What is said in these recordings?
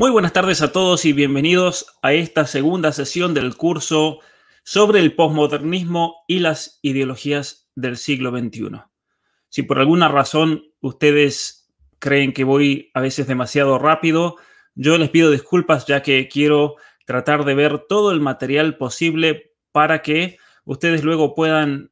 Muy buenas tardes a todos y bienvenidos a esta segunda sesión del curso sobre el posmodernismo y las ideologías del siglo XXI. Si por alguna razón ustedes creen que voy a veces demasiado rápido, yo les pido disculpas ya que quiero tratar de ver todo el material posible para que ustedes luego puedan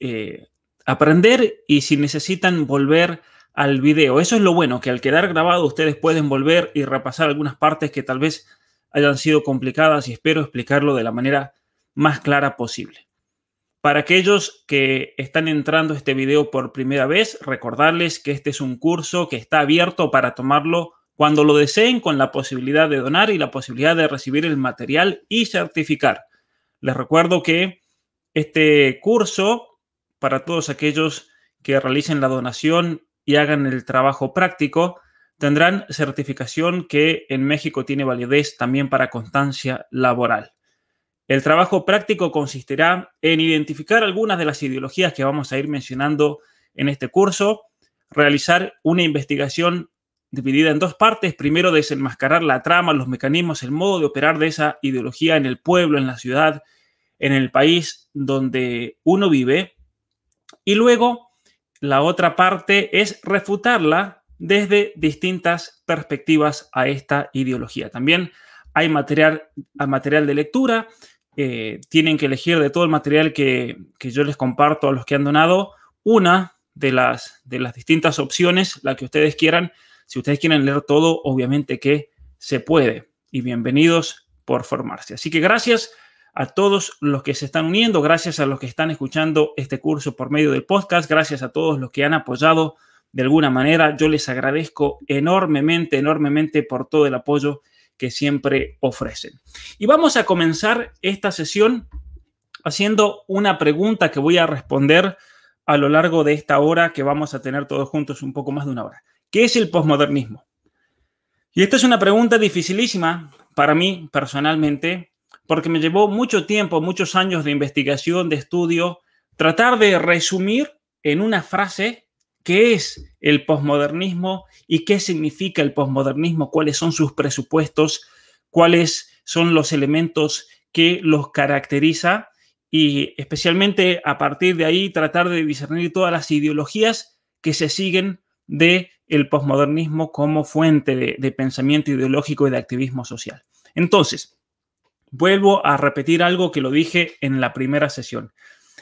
eh, aprender y si necesitan volver a al video. Eso es lo bueno, que al quedar grabado ustedes pueden volver y repasar algunas partes que tal vez hayan sido complicadas y espero explicarlo de la manera más clara posible. Para aquellos que están entrando a este video por primera vez, recordarles que este es un curso que está abierto para tomarlo cuando lo deseen con la posibilidad de donar y la posibilidad de recibir el material y certificar. Les recuerdo que este curso, para todos aquellos que realicen la donación y hagan el trabajo práctico, tendrán certificación que en México tiene validez también para constancia laboral. El trabajo práctico consistirá en identificar algunas de las ideologías que vamos a ir mencionando en este curso, realizar una investigación dividida en dos partes, primero desenmascarar la trama, los mecanismos, el modo de operar de esa ideología en el pueblo, en la ciudad, en el país donde uno vive, y luego la otra parte es refutarla desde distintas perspectivas a esta ideología. También hay material, material de lectura, eh, tienen que elegir de todo el material que, que, yo les comparto a los que han donado una de las, de las distintas opciones, la que ustedes quieran. Si ustedes quieren leer todo, obviamente que se puede. Y bienvenidos por formarse. Así que gracias a todos los que se están uniendo, gracias a los que están escuchando este curso por medio del podcast, gracias a todos los que han apoyado de alguna manera. Yo les agradezco enormemente, enormemente por todo el apoyo que siempre ofrecen. Y vamos a comenzar esta sesión haciendo una pregunta que voy a responder a lo largo de esta hora que vamos a tener todos juntos un poco más de una hora. ¿Qué es el posmodernismo? Y esta es una pregunta dificilísima para mí personalmente, porque me llevó mucho tiempo, muchos años de investigación, de estudio, tratar de resumir en una frase qué es el posmodernismo y qué significa el posmodernismo, cuáles son sus presupuestos, cuáles son los elementos que los caracteriza y especialmente a partir de ahí tratar de discernir todas las ideologías que se siguen de el posmodernismo como fuente de, de pensamiento ideológico y de activismo social. Entonces, vuelvo a repetir algo que lo dije en la primera sesión.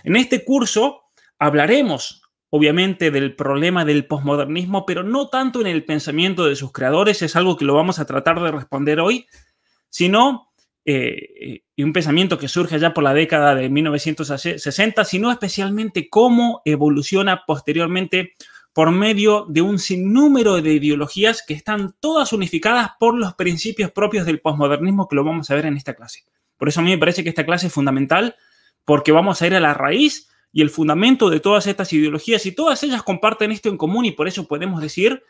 En este curso hablaremos, obviamente, del problema del posmodernismo, pero no tanto en el pensamiento de sus creadores, es algo que lo vamos a tratar de responder hoy, sino y eh, un pensamiento que surge ya por la década de 1960, sino especialmente cómo evoluciona posteriormente por medio de un sinnúmero de ideologías que están todas unificadas por los principios propios del posmodernismo que lo vamos a ver en esta clase. Por eso a mí me parece que esta clase es fundamental porque vamos a ir a la raíz y el fundamento de todas estas ideologías y todas ellas comparten esto en común y por eso podemos decir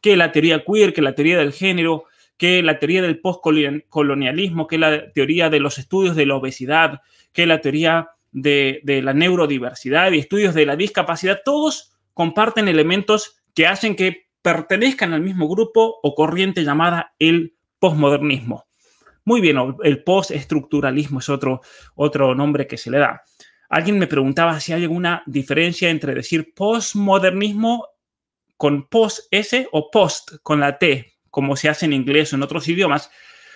que la teoría queer, que la teoría del género, que la teoría del poscolonialismo que la teoría de los estudios de la obesidad, que la teoría de, de la neurodiversidad y estudios de la discapacidad, todos comparten elementos que hacen que pertenezcan al mismo grupo o corriente llamada el posmodernismo. Muy bien, el postestructuralismo es otro, otro nombre que se le da. Alguien me preguntaba si hay alguna diferencia entre decir postmodernismo con post-S o post con la T, como se hace en inglés o en otros idiomas.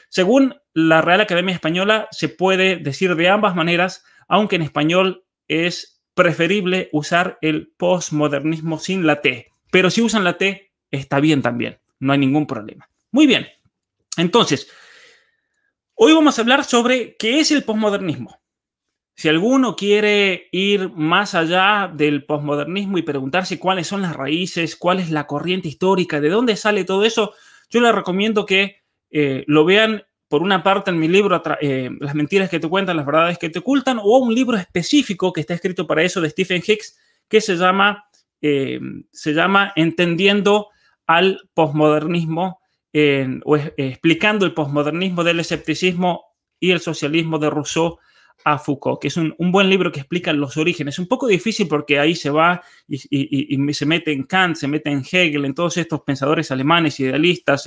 Según la Real Academia Española, se puede decir de ambas maneras, aunque en español es preferible usar el postmodernismo sin la T. Pero si usan la T, está bien también, no hay ningún problema. Muy bien, entonces, hoy vamos a hablar sobre qué es el posmodernismo. Si alguno quiere ir más allá del posmodernismo y preguntarse cuáles son las raíces, cuál es la corriente histórica, de dónde sale todo eso, yo les recomiendo que eh, lo vean por una parte en mi libro eh, Las mentiras que te cuentan, las verdades que te ocultan, o un libro específico que está escrito para eso de Stephen Hicks, que se llama, eh, se llama Entendiendo al posmodernismo, o explicando el posmodernismo del escepticismo y el socialismo de Rousseau a Foucault, que es un, buen libro que explica los orígenes. Un poco difícil porque ahí se va y, se mete en Kant, se mete en Hegel, en todos estos pensadores alemanes, idealistas,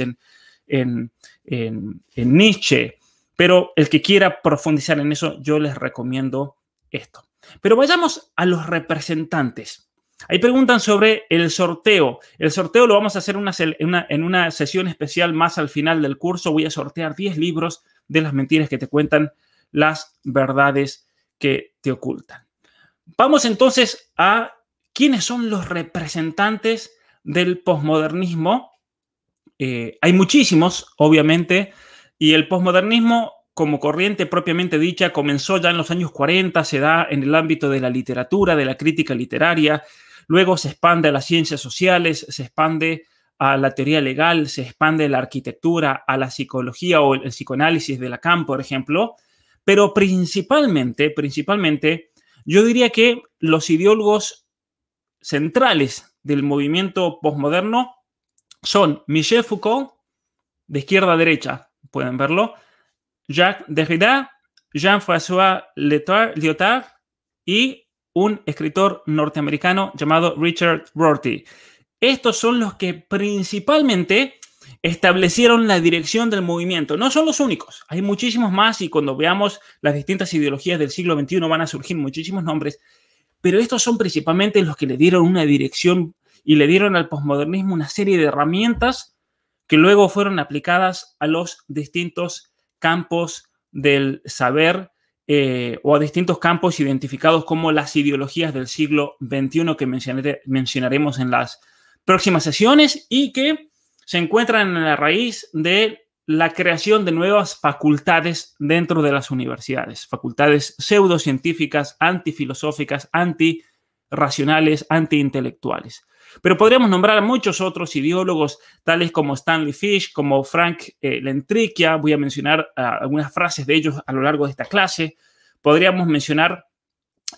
en en, Nietzsche. Pero el que quiera profundizar en eso, yo les recomiendo esto. Pero vayamos a los representantes. Ahí preguntan sobre el sorteo. El sorteo lo vamos a hacer en, una, en una sesión especial más al final del curso. Voy a sortear 10 libros de las mentiras que te cuentan, las verdades que te ocultan. Vamos entonces a quiénes son los representantes del posmodernismo eh, hay muchísimos, obviamente, y el posmodernismo como corriente propiamente dicha comenzó ya en los años 40, se da en el ámbito de la literatura, de la crítica literaria, luego se expande a las ciencias sociales, se expande a la teoría legal, se expande a la arquitectura, a la psicología o el, psicoanálisis de Lacan, por ejemplo, pero principalmente, principalmente, yo diría que los ideólogos centrales del movimiento posmoderno son Michel Foucault, de izquierda a derecha, pueden verlo, Jacques Derrida, Jean-François Lyotard y un escritor norteamericano llamado Richard Rorty. Estos son los que principalmente establecieron la dirección del movimiento. No son los únicos, hay muchísimos más y cuando veamos las distintas ideologías del siglo XXI van a surgir muchísimos nombres, pero estos son principalmente los que le dieron una dirección y le dieron al posmodernismo una serie de herramientas que luego fueron aplicadas a los distintos campos del saber eh, o a distintos campos identificados como las ideologías del siglo XXI que mencionaremos en las próximas sesiones y que se encuentran en la raíz de la creación de nuevas facultades dentro de las universidades, facultades pseudocientíficas, antifilosóficas, antirracionales, antiintelectuales. Pero podríamos nombrar a muchos otros ideólogos, tales como Stanley Fish, como Frank eh, Voy a mencionar ah, algunas frases de ellos a lo largo de esta clase. Podríamos mencionar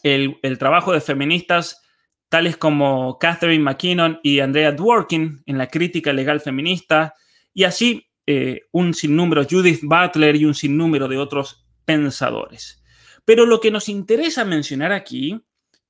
el, trabajo de feministas tales como Catherine McKinnon y Andrea Dworkin en la crítica legal feminista, y así eh, un sinnúmero, Judith Butler y un sinnúmero de otros pensadores. Pero lo que nos interesa mencionar aquí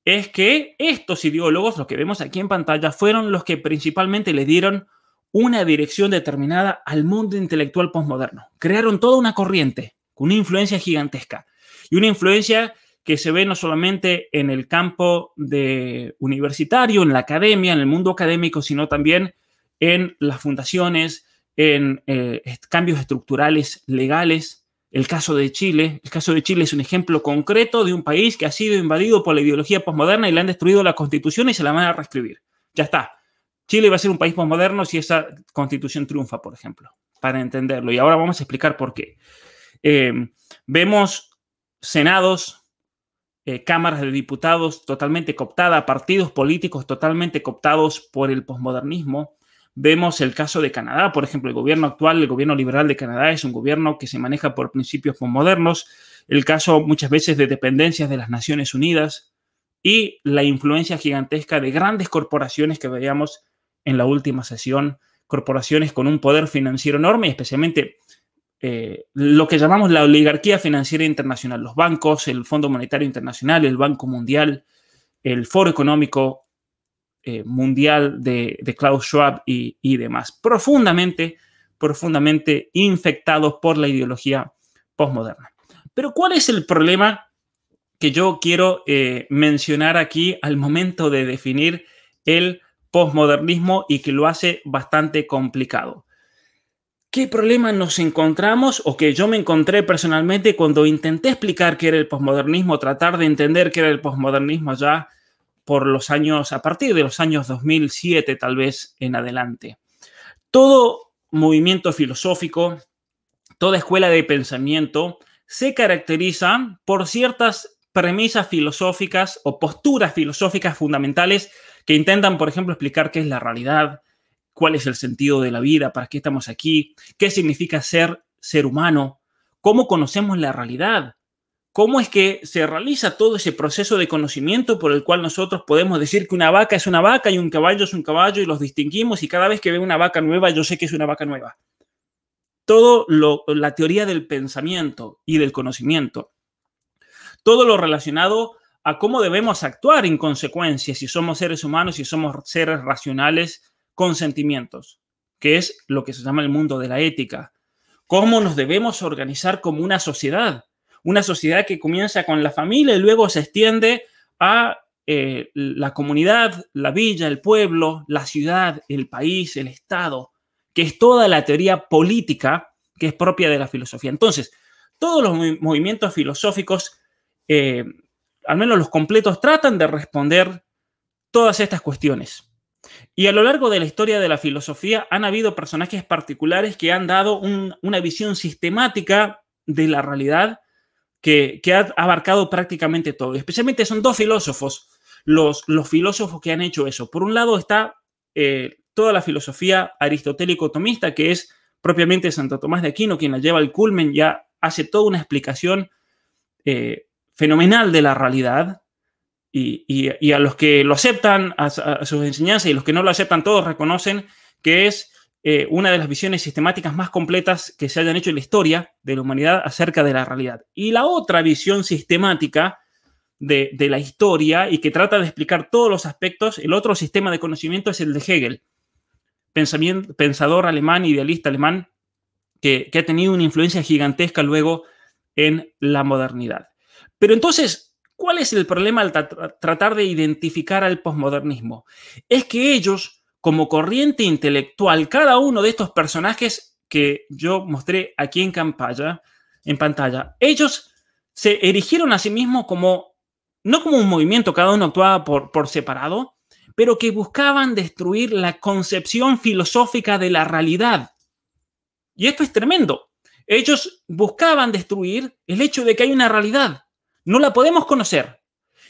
es que estos ideólogos, los que vemos aquí en pantalla, fueron los que principalmente le dieron una dirección determinada al mundo intelectual posmoderno. Crearon toda una corriente con una influencia gigantesca y una influencia que se ve no solamente en el campo de universitario, en la academia, en el mundo académico, sino también en las fundaciones, en eh, cambios estructurales legales el caso de Chile, el caso de Chile es un ejemplo concreto de un país que ha sido invadido por la ideología posmoderna y le han destruido la constitución y se la van a reescribir. Ya está. Chile va a ser un país posmoderno si esa constitución triunfa, por ejemplo, para entenderlo. Y ahora vamos a explicar por qué. Em, vemos senados, eh, cámaras de diputados totalmente cooptadas, partidos políticos totalmente cooptados por el posmodernismo, Vemos el caso de Canadá, por ejemplo, el gobierno actual, el gobierno liberal de Canadá es un gobierno que se maneja por principios modernos. el caso muchas veces de dependencias de las Naciones Unidas y la influencia gigantesca de grandes corporaciones que veíamos en la última sesión, corporaciones con un poder financiero enorme, especialmente eh, lo que llamamos la oligarquía financiera internacional, los bancos, el Fondo Monetario Internacional, el Banco Mundial, el Foro Económico, eh, mundial de, Klaus Schwab y, demás, profundamente, profundamente infectados por la ideología postmoderna. Pero ¿cuál es el problema que yo quiero eh, mencionar aquí al momento de definir el postmodernismo y que lo hace bastante complicado? ¿Qué problema nos encontramos o que yo me encontré personalmente cuando intenté explicar qué era el posmodernismo, tratar de entender qué era el posmodernismo ya por los años, a partir de los años 2007 tal vez en adelante. Todo movimiento filosófico, toda escuela de pensamiento se caracteriza por ciertas premisas filosóficas o posturas filosóficas fundamentales que intentan, por ejemplo, explicar qué es la realidad, cuál es el sentido de la vida, para qué estamos aquí, qué significa ser ser humano, cómo conocemos la realidad, cómo es que se realiza todo ese proceso de conocimiento por el cual nosotros podemos decir que una vaca es una vaca y un caballo es un caballo y los distinguimos y cada vez que veo una vaca nueva yo sé que es una vaca nueva. Todo lo, la teoría del pensamiento y del conocimiento, todo lo relacionado a cómo debemos actuar en consecuencia si somos seres humanos, y somos seres racionales con sentimientos, que es lo que se llama el mundo de la ética. Cómo nos debemos organizar como una sociedad, una sociedad que comienza con la familia y luego se extiende a eh, la comunidad, la villa, el pueblo, la ciudad, el país, el Estado, que es toda la teoría política que es propia de la filosofía. Entonces, todos los movimientos filosóficos, eh, al menos los completos, tratan de responder todas estas cuestiones. Y a lo largo de la historia de la filosofía han habido personajes particulares que han dado una visión sistemática de la realidad que, ha abarcado prácticamente todo. Especialmente son dos filósofos, los, los filósofos que han hecho eso. Por un lado está eh, toda la filosofía aristotélico-tomista, que es propiamente Santo Tomás de Aquino, quien la lleva al culmen, ya hace toda una explicación eh, fenomenal de la realidad. Y, a los que lo aceptan, a, a sus enseñanzas, y los que no lo aceptan, todos reconocen que es eh, una de las visiones sistemáticas más completas que se hayan hecho en la historia de la humanidad acerca de la realidad. Y la otra visión sistemática de, la historia y que trata de explicar todos los aspectos, el otro sistema de conocimiento es el de Hegel, pensador alemán, idealista alemán, que, ha tenido una influencia gigantesca luego en la modernidad. Pero entonces, ¿cuál es el problema al tratar de identificar al posmodernismo? Es que ellos como corriente intelectual cada uno de estos personajes que yo mostré aquí en, campaña, en pantalla. Ellos se erigieron a sí mismos como, no como un movimiento, cada uno actuaba por, por separado, pero que buscaban destruir la concepción filosófica de la realidad. Y esto es tremendo. Ellos buscaban destruir el hecho de que hay una realidad. No la podemos conocer,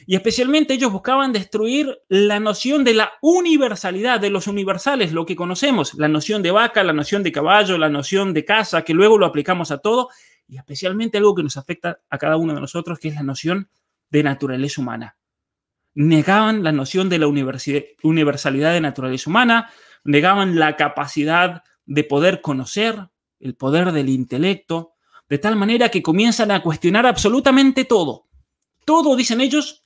y especialmente ellos buscaban destruir la noción de la universalidad, de los universales, lo que conocemos, la noción de vaca, la noción de caballo, la noción de casa, que luego lo aplicamos a todo, y especialmente algo que nos afecta a cada uno de nosotros, que es la noción de naturaleza humana. Negaban la noción de la universalidad de naturaleza humana, negaban la capacidad de poder conocer, el poder del intelecto, de tal manera que comienzan a cuestionar absolutamente todo. Todo, dicen ellos,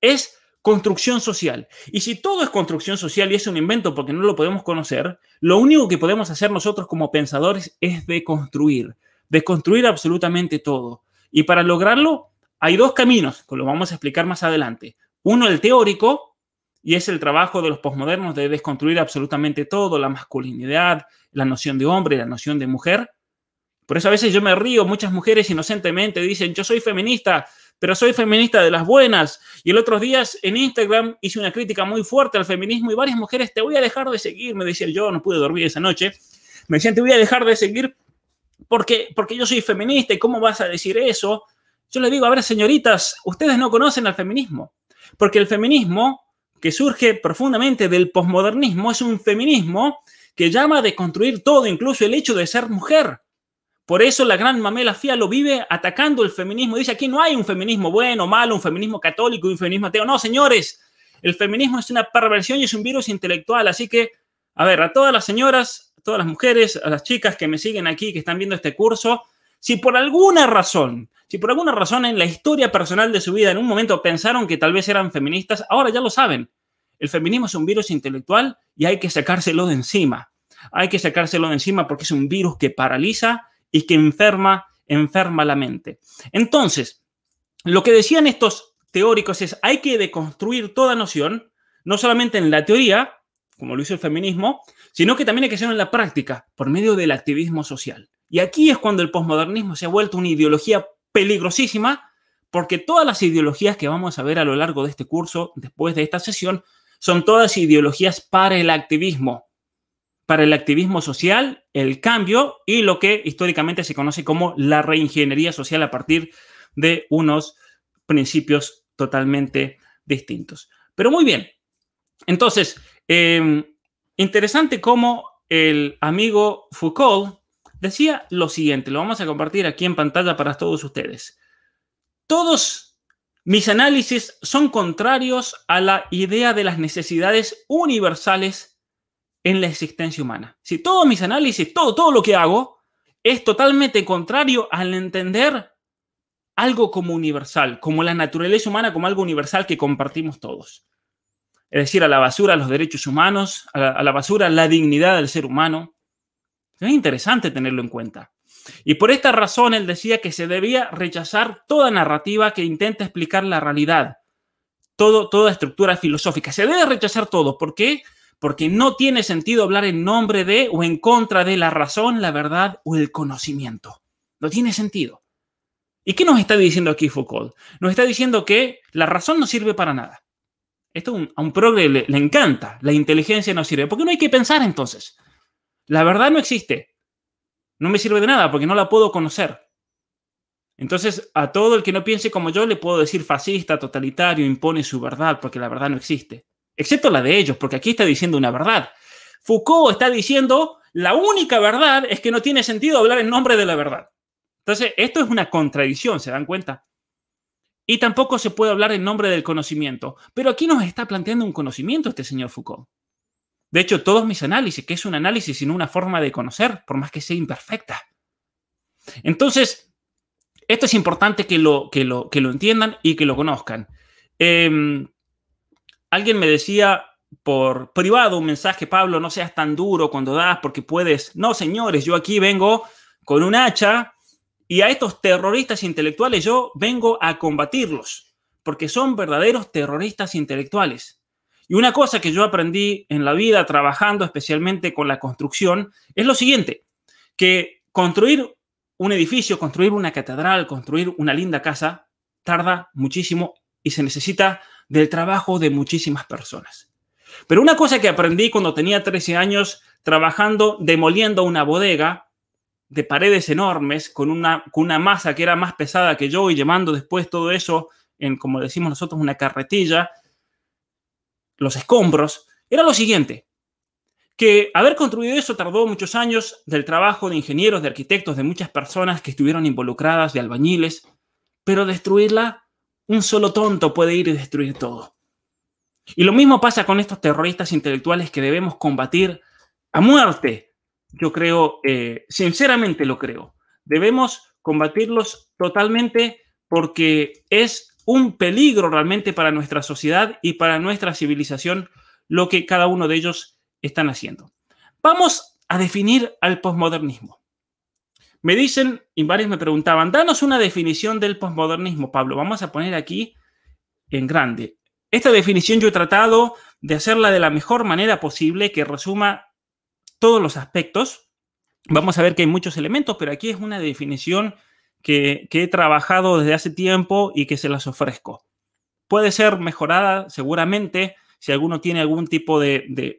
es construcción social. Y si todo es construcción social y es un invento porque no lo podemos conocer, lo único que podemos hacer nosotros como pensadores es deconstruir, deconstruir absolutamente todo. Y para lograrlo hay dos caminos, que lo vamos a explicar más adelante. Uno, el teórico, y es el trabajo de los posmodernos de desconstruir absolutamente todo, la masculinidad, la noción de hombre, la noción de mujer. Por eso a veces yo me río, muchas mujeres inocentemente dicen, yo soy feminista, pero soy feminista de las buenas. Y el otro día en Instagram hice una crítica muy fuerte al feminismo y varias mujeres, te voy a dejar de seguir, me decía yo no pude dormir esa noche, me decían, te voy a dejar de seguir porque, porque yo soy feminista y cómo vas a decir eso. Yo le digo, a ver, señoritas, ustedes no conocen al feminismo, porque el feminismo que surge profundamente del posmodernismo es un feminismo que llama a deconstruir todo, incluso el hecho de ser mujer. Por eso la gran Mamela Fía lo vive atacando el feminismo. Dice, aquí no hay un feminismo bueno, malo, un feminismo católico y un feminismo ateo. No, señores, el feminismo es una perversión y es un virus intelectual. Así que, a ver, a todas las señoras, a todas las mujeres, a las chicas que me siguen aquí, que están viendo este curso, si por alguna razón, si por alguna razón en la historia personal de su vida en un momento pensaron que tal vez eran feministas, ahora ya lo saben. El feminismo es un virus intelectual y hay que sacárselo de encima. Hay que sacárselo de encima porque es un virus que paraliza, y que enferma, enferma la mente. Entonces, lo que decían estos teóricos es hay que deconstruir toda noción, no solamente en la teoría, como lo hizo el feminismo, sino que también hay que hacerlo en la práctica, por medio del activismo social. Y aquí es cuando el posmodernismo se ha vuelto una ideología peligrosísima, porque todas las ideologías que vamos a ver a lo largo de este curso, después de esta sesión, son todas ideologías para el activismo, para el activismo social, el cambio y lo que históricamente se conoce como la reingeniería social a partir de unos principios totalmente distintos. Pero muy bien, entonces, em, interesante cómo el amigo Foucault decía lo siguiente, lo vamos a compartir aquí en pantalla para todos ustedes. Todos mis análisis son contrarios a la idea de las necesidades universales en la existencia humana. Si todos mis análisis, todo, todo lo que hago, es totalmente contrario al entender algo como universal, como la naturaleza humana, como algo universal que compartimos todos. Es decir, a la basura los derechos humanos, a la, basura la dignidad del ser humano. Es interesante tenerlo en cuenta. Y por esta razón él decía que se debía rechazar toda narrativa que intenta explicar la realidad, todo, toda estructura filosófica. Se debe rechazar todo. ¿Por Porque porque no tiene sentido hablar en nombre de o en contra de la razón, la verdad o el conocimiento. No tiene sentido. ¿Y qué nos está diciendo aquí Foucault? Nos está diciendo que la razón no sirve para nada. Esto a un progre le, le, encanta, la inteligencia no sirve. ¿Por qué no hay que pensar entonces? La verdad no existe. No me sirve de nada porque no la puedo conocer. Entonces, a todo el que no piense como yo le puedo decir fascista, totalitario, impone su verdad porque la verdad no existe excepto la de ellos, porque aquí está diciendo una verdad. Foucault está diciendo, la única verdad es que no tiene sentido hablar en nombre de la verdad. Entonces, esto es una contradicción, ¿se dan cuenta? Y tampoco se puede hablar en nombre del conocimiento. Pero aquí nos está planteando un conocimiento este señor Foucault. De hecho, todos mis análisis, que es un análisis sino una forma de conocer, por más que sea imperfecta. Entonces, esto es importante que lo, que lo, que lo entiendan y que lo conozcan. Em, Alguien me decía por privado un mensaje, Pablo, no seas tan duro cuando das porque puedes. No, señores, yo aquí vengo con un hacha y a estos terroristas intelectuales yo vengo a combatirlos porque son verdaderos terroristas intelectuales. Y una cosa que yo aprendí en la vida trabajando especialmente con la construcción es lo siguiente, que construir un edificio, construir una catedral, construir una linda casa, tarda muchísimo y se necesita del trabajo de muchísimas personas. Pero una cosa que aprendí cuando tenía 13 años trabajando, demoliendo una bodega de paredes enormes con una, con una masa que era más pesada que yo y llevando después todo eso en, como decimos nosotros, una carretilla, los escombros, era lo siguiente, que haber construido eso tardó muchos años del trabajo de ingenieros, de arquitectos, de muchas personas que estuvieron involucradas, de albañiles, pero destruirla un solo tonto puede ir y destruir todo. Y lo mismo pasa con estos terroristas intelectuales que debemos combatir a muerte. Yo creo, eh, sinceramente lo creo. Debemos combatirlos totalmente porque es un peligro realmente para nuestra sociedad y para nuestra civilización lo que cada uno de ellos están haciendo. Vamos a definir al posmodernismo. Me dicen, y varios me preguntaban, danos una definición del posmodernismo, Pablo. Vamos a poner aquí en grande. Esta definición yo he tratado de hacerla de la mejor manera posible, que resuma todos los aspectos. Vamos a ver que hay muchos elementos, pero aquí es una definición que, he trabajado desde hace tiempo y que se las ofrezco. Puede ser mejorada seguramente si alguno tiene algún tipo de,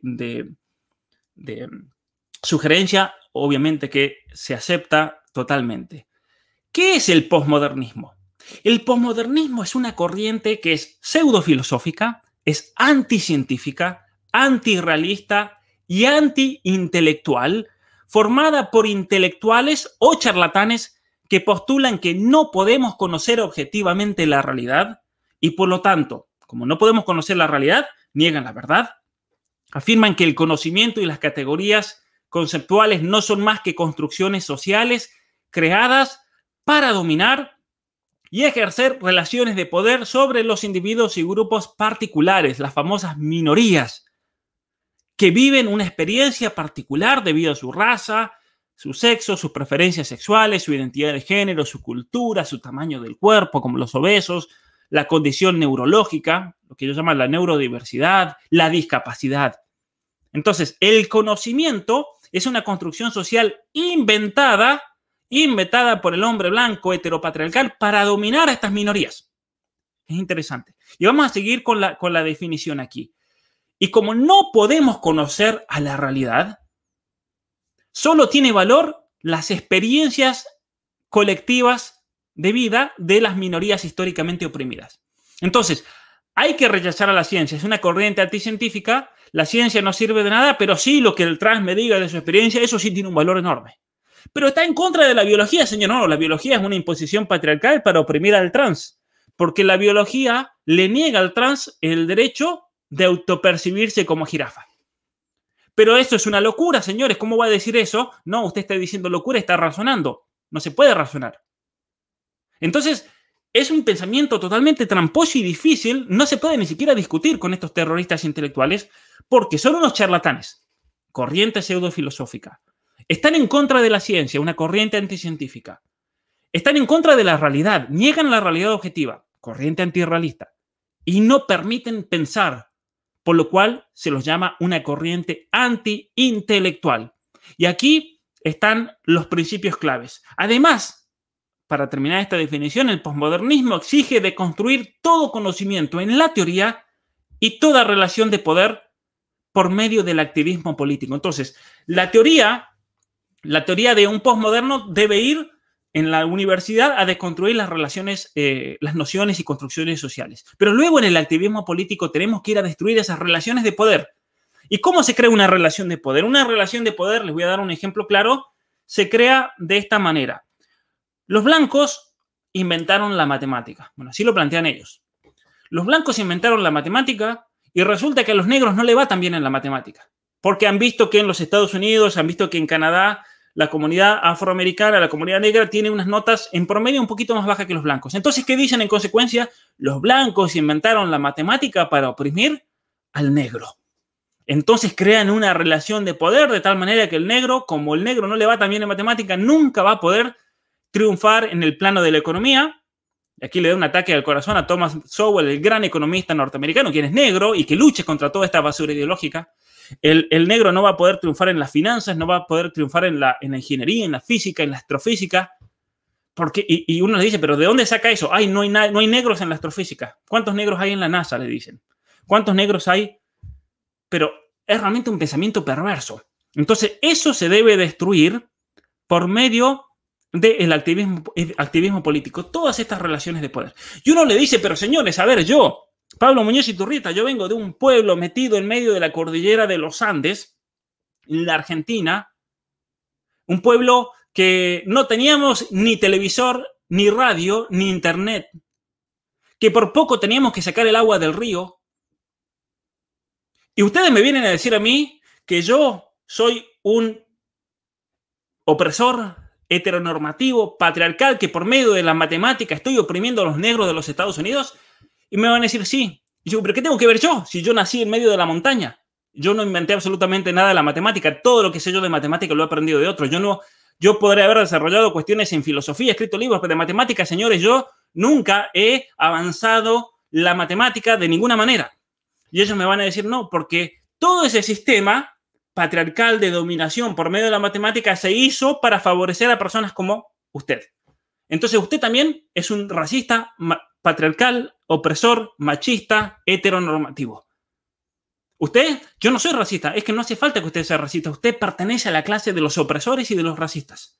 de sugerencia, obviamente que se acepta totalmente. ¿Qué es el posmodernismo? El posmodernismo es una corriente que es pseudofilosófica, es anticientífica, antirrealista y antiintelectual, formada por intelectuales o charlatanes que postulan que no podemos conocer objetivamente la realidad y por lo tanto, como no podemos conocer la realidad, niegan la verdad, afirman que el conocimiento y las categorías conceptuales no son más que construcciones sociales creadas para dominar y ejercer relaciones de poder sobre los individuos y grupos particulares, las famosas minorías, que viven una experiencia particular debido a su raza, su sexo, sus preferencias sexuales, su identidad de género, su cultura, su tamaño del cuerpo, como los obesos, la condición neurológica, lo que ellos llaman la neurodiversidad, la discapacidad. Entonces, el conocimiento es una construcción social inventada, inventada por el hombre blanco heteropatriarcal para dominar a estas minorías. Es interesante. Y vamos a seguir con la, con la definición aquí. Y como no podemos conocer a la realidad, solo tiene valor las experiencias colectivas de vida de las minorías históricamente oprimidas. Entonces, hay que rechazar a la ciencia. Es una corriente anticientífica la ciencia no sirve de nada, pero sí lo que el trans me diga de su experiencia, eso sí tiene un valor enorme. Pero está en contra de la biología, señor. No, la biología es una imposición patriarcal para oprimir al trans, porque la biología le niega al trans el derecho de autopercibirse como jirafa. Pero eso es una locura, señores. ¿Cómo va a decir eso? No, usted está diciendo locura, está razonando. No se puede razonar. Entonces, es un pensamiento totalmente tramposo y difícil. No se puede ni siquiera discutir con estos terroristas intelectuales porque son unos charlatanes. Corriente pseudofilosófica. Están en contra de la ciencia, una corriente anticientífica. Están en contra de la realidad, niegan la realidad objetiva, corriente antirrealista. Y no permiten pensar, por lo cual se los llama una corriente antiintelectual. Y aquí están los principios claves. Además, para terminar esta definición, el posmodernismo exige de construir todo conocimiento en la teoría y toda relación de poder por medio del activismo político. Entonces, la teoría, la teoría de un posmoderno debe ir en la universidad a desconstruir las relaciones, eh, las nociones y construcciones sociales. Pero luego en el activismo político tenemos que ir a destruir esas relaciones de poder. ¿Y cómo se crea una relación de poder? Una relación de poder, les voy a dar un ejemplo claro, se crea de esta manera. Los blancos inventaron la matemática. Bueno, así lo plantean ellos. Los blancos inventaron la matemática y resulta que a los negros no le va tan bien en la matemática, porque han visto que en los Estados Unidos, han visto que en Canadá, la comunidad afroamericana, la comunidad negra, tiene unas notas en promedio un poquito más bajas que los blancos. Entonces, ¿qué dicen en consecuencia? Los blancos inventaron la matemática para oprimir al negro. Entonces crean una relación de poder de tal manera que el negro, como el negro no le va tan bien en matemática, nunca va a poder triunfar en el plano de la economía Aquí le da un ataque al corazón a Thomas Sowell, el gran economista norteamericano, quien es negro y que lucha contra toda esta basura ideológica. El, negro no va a poder triunfar en las finanzas, no va a poder triunfar en la, ingeniería, en la física, en la astrofísica. Porque, y, uno le dice, ¿pero de dónde saca eso? no hay, no hay negros en la astrofísica. ¿Cuántos negros hay en la NASA? Le dicen. ¿Cuántos negros hay? Pero es realmente un pensamiento perverso. Entonces, eso se debe destruir por medio del de el activismo político, todas estas relaciones de poder. Y uno le dice, pero señores, a ver, yo, Pablo Muñoz y Turrita, yo vengo de un pueblo metido en medio de la cordillera de los Andes, en la Argentina, un pueblo que no teníamos ni televisor, ni radio, ni internet, que por poco teníamos que sacar el agua del río. Y ustedes me vienen a decir a mí que yo soy un opresor, heteronormativo, patriarcal, que por medio de la matemática estoy oprimiendo a los negros de los Estados Unidos? Y me van a decir, sí. Y yo, pero ¿qué tengo que ver yo si yo nací en medio de la montaña? Yo no inventé absolutamente nada de la matemática. Todo lo que sé yo de matemática lo he aprendido de otros. Yo no, yo podría haber desarrollado cuestiones en filosofía, escrito libros, pero de matemática, señores, yo nunca he avanzado la matemática de ninguna manera. Y ellos me van a decir no, porque todo ese sistema patriarcal de dominación por medio de la matemática se hizo para favorecer a personas como usted. Entonces usted también es un racista patriarcal, opresor, machista, heteronormativo. Usted, yo no soy racista, es que no hace falta que usted sea racista, usted pertenece a la clase de los opresores y de los racistas.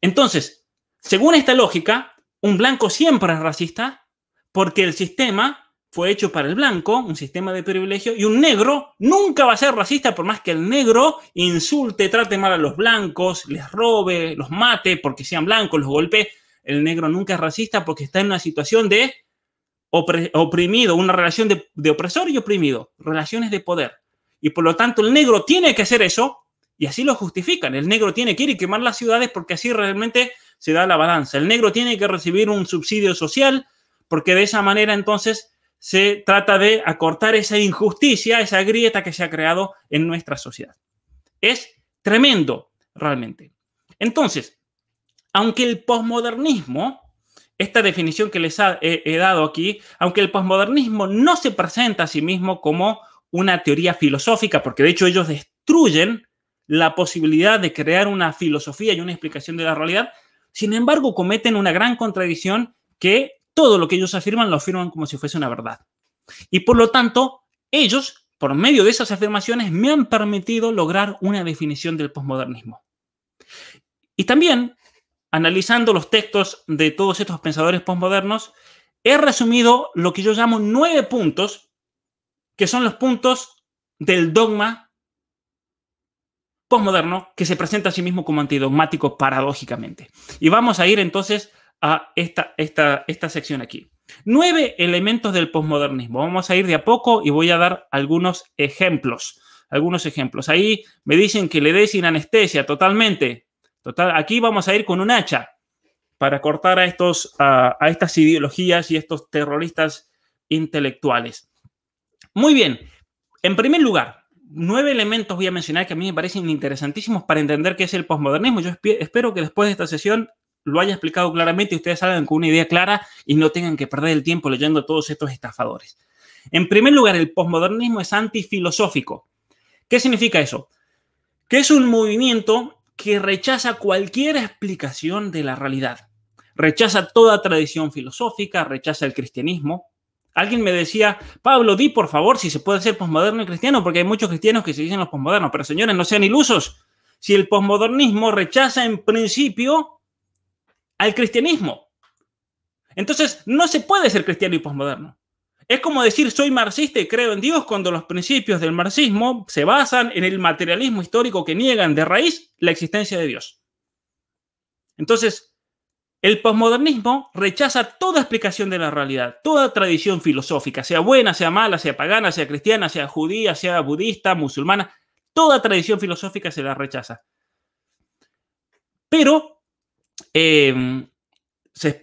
Entonces, según esta lógica, un blanco siempre es racista porque el sistema fue hecho para el blanco, un sistema de privilegio, y un negro nunca va a ser racista por más que el negro insulte, trate mal a los blancos, les robe, los mate porque sean blancos, los golpee. El negro nunca es racista porque está en una situación de oprimido, una relación de, de opresor y oprimido, relaciones de poder. Y por lo tanto el negro tiene que hacer eso y así lo justifican. El negro tiene que ir y quemar las ciudades porque así realmente se da la balanza. El negro tiene que recibir un subsidio social porque de esa manera entonces se trata de acortar esa injusticia, esa grieta que se ha creado en nuestra sociedad. Es tremendo, realmente. Entonces, aunque el posmodernismo, esta definición que les he, he dado aquí, aunque el posmodernismo no se presenta a sí mismo como una teoría filosófica, porque de hecho ellos destruyen la posibilidad de crear una filosofía y una explicación de la realidad, sin embargo cometen una gran contradicción que todo lo que ellos afirman lo afirman como si fuese una verdad. Y por lo tanto, ellos, por medio de esas afirmaciones, me han permitido lograr una definición del posmodernismo. Y también, analizando los textos de todos estos pensadores posmodernos, he resumido lo que yo llamo nueve puntos, que son los puntos del dogma posmoderno que se presenta a sí mismo como antidogmático paradójicamente. Y vamos a ir entonces a esta, esta, esta sección aquí. Nueve elementos del posmodernismo. Vamos a ir de a poco y voy a dar algunos ejemplos. Algunos ejemplos. Ahí me dicen que le dé sin anestesia totalmente. Total, aquí vamos a ir con un hacha para cortar a, estos, a, estas ideologías y estos terroristas intelectuales. Muy bien. En primer lugar, nueve elementos voy a mencionar que a mí me parecen interesantísimos para entender qué es el posmodernismo. Yo espero que después de esta sesión lo haya explicado claramente y ustedes salgan con una idea clara y no tengan que perder el tiempo leyendo todos estos estafadores. En primer lugar, el posmodernismo es antifilosófico. ¿Qué significa eso? Que es un movimiento que rechaza cualquier explicación de la realidad. Rechaza toda tradición filosófica, rechaza el cristianismo. Alguien me decía, Pablo, di por favor si se puede ser posmoderno y cristiano, porque hay muchos cristianos que se dicen los posmodernos, pero señores, no sean ilusos. Si el posmodernismo rechaza en principio al cristianismo. Entonces, no se puede ser cristiano y posmoderno. Es como decir soy marxista y creo en Dios cuando los principios del marxismo se basan en el materialismo histórico que niegan de raíz la existencia de Dios. Entonces, el posmodernismo rechaza toda explicación de la realidad, toda tradición filosófica, sea buena, sea mala, sea pagana, sea cristiana, sea judía, sea budista, musulmana, toda tradición filosófica se la rechaza. Pero Em, se,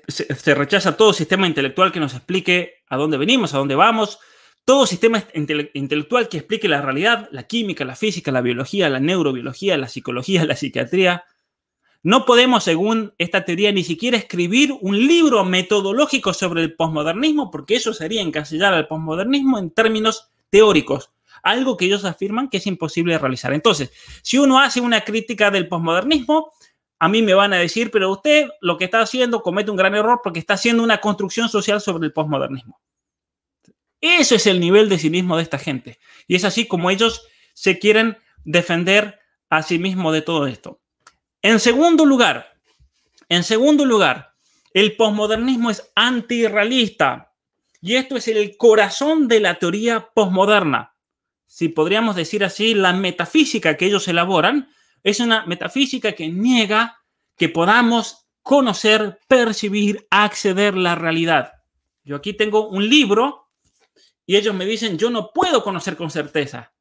rechaza todo sistema intelectual que nos explique a dónde venimos, a dónde vamos, todo sistema intelectual que explique la realidad, la química, la física, la biología, la neurobiología, la psicología, la psiquiatría. No podemos, según esta teoría, ni siquiera escribir un libro metodológico sobre el posmodernismo, porque eso sería encasillar al posmodernismo en términos teóricos, algo que ellos afirman que es imposible realizar. Entonces, si uno hace una crítica del posmodernismo, a mí me van a decir, pero usted lo que está haciendo comete un gran error porque está haciendo una construcción social sobre el posmodernismo. Ese es el nivel de cinismo de esta gente. Y es así como ellos se quieren defender a sí mismos de todo esto. En segundo lugar, en segundo lugar, el posmodernismo es antirrealista. Y esto es el corazón de la teoría posmoderna. Si podríamos decir así, la metafísica que ellos elaboran es una metafísica que niega que podamos conocer, percibir, acceder a la realidad. Yo aquí tengo un libro y ellos me dicen, yo no puedo conocer con certeza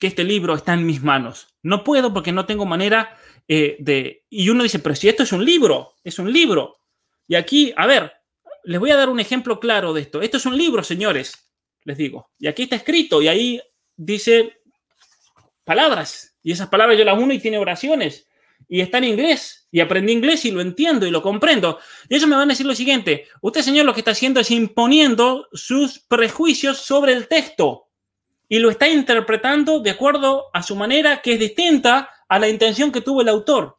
que este libro está en mis manos. No puedo porque no tengo manera eh, de... Y uno dice, pero si esto es un libro, es un libro. Y aquí, a ver, les voy a dar un ejemplo claro de esto. Esto es un libro, señores, les digo. Y aquí está escrito y ahí dice palabras. Y esas palabras yo las uno y tiene oraciones. Y está en inglés. Y aprendí inglés y lo entiendo y lo comprendo. Y ellos me van a decir lo siguiente. Usted, señor, lo que está haciendo es imponiendo sus prejuicios sobre el texto. Y lo está interpretando de acuerdo a su manera que es distinta a la intención que tuvo el autor.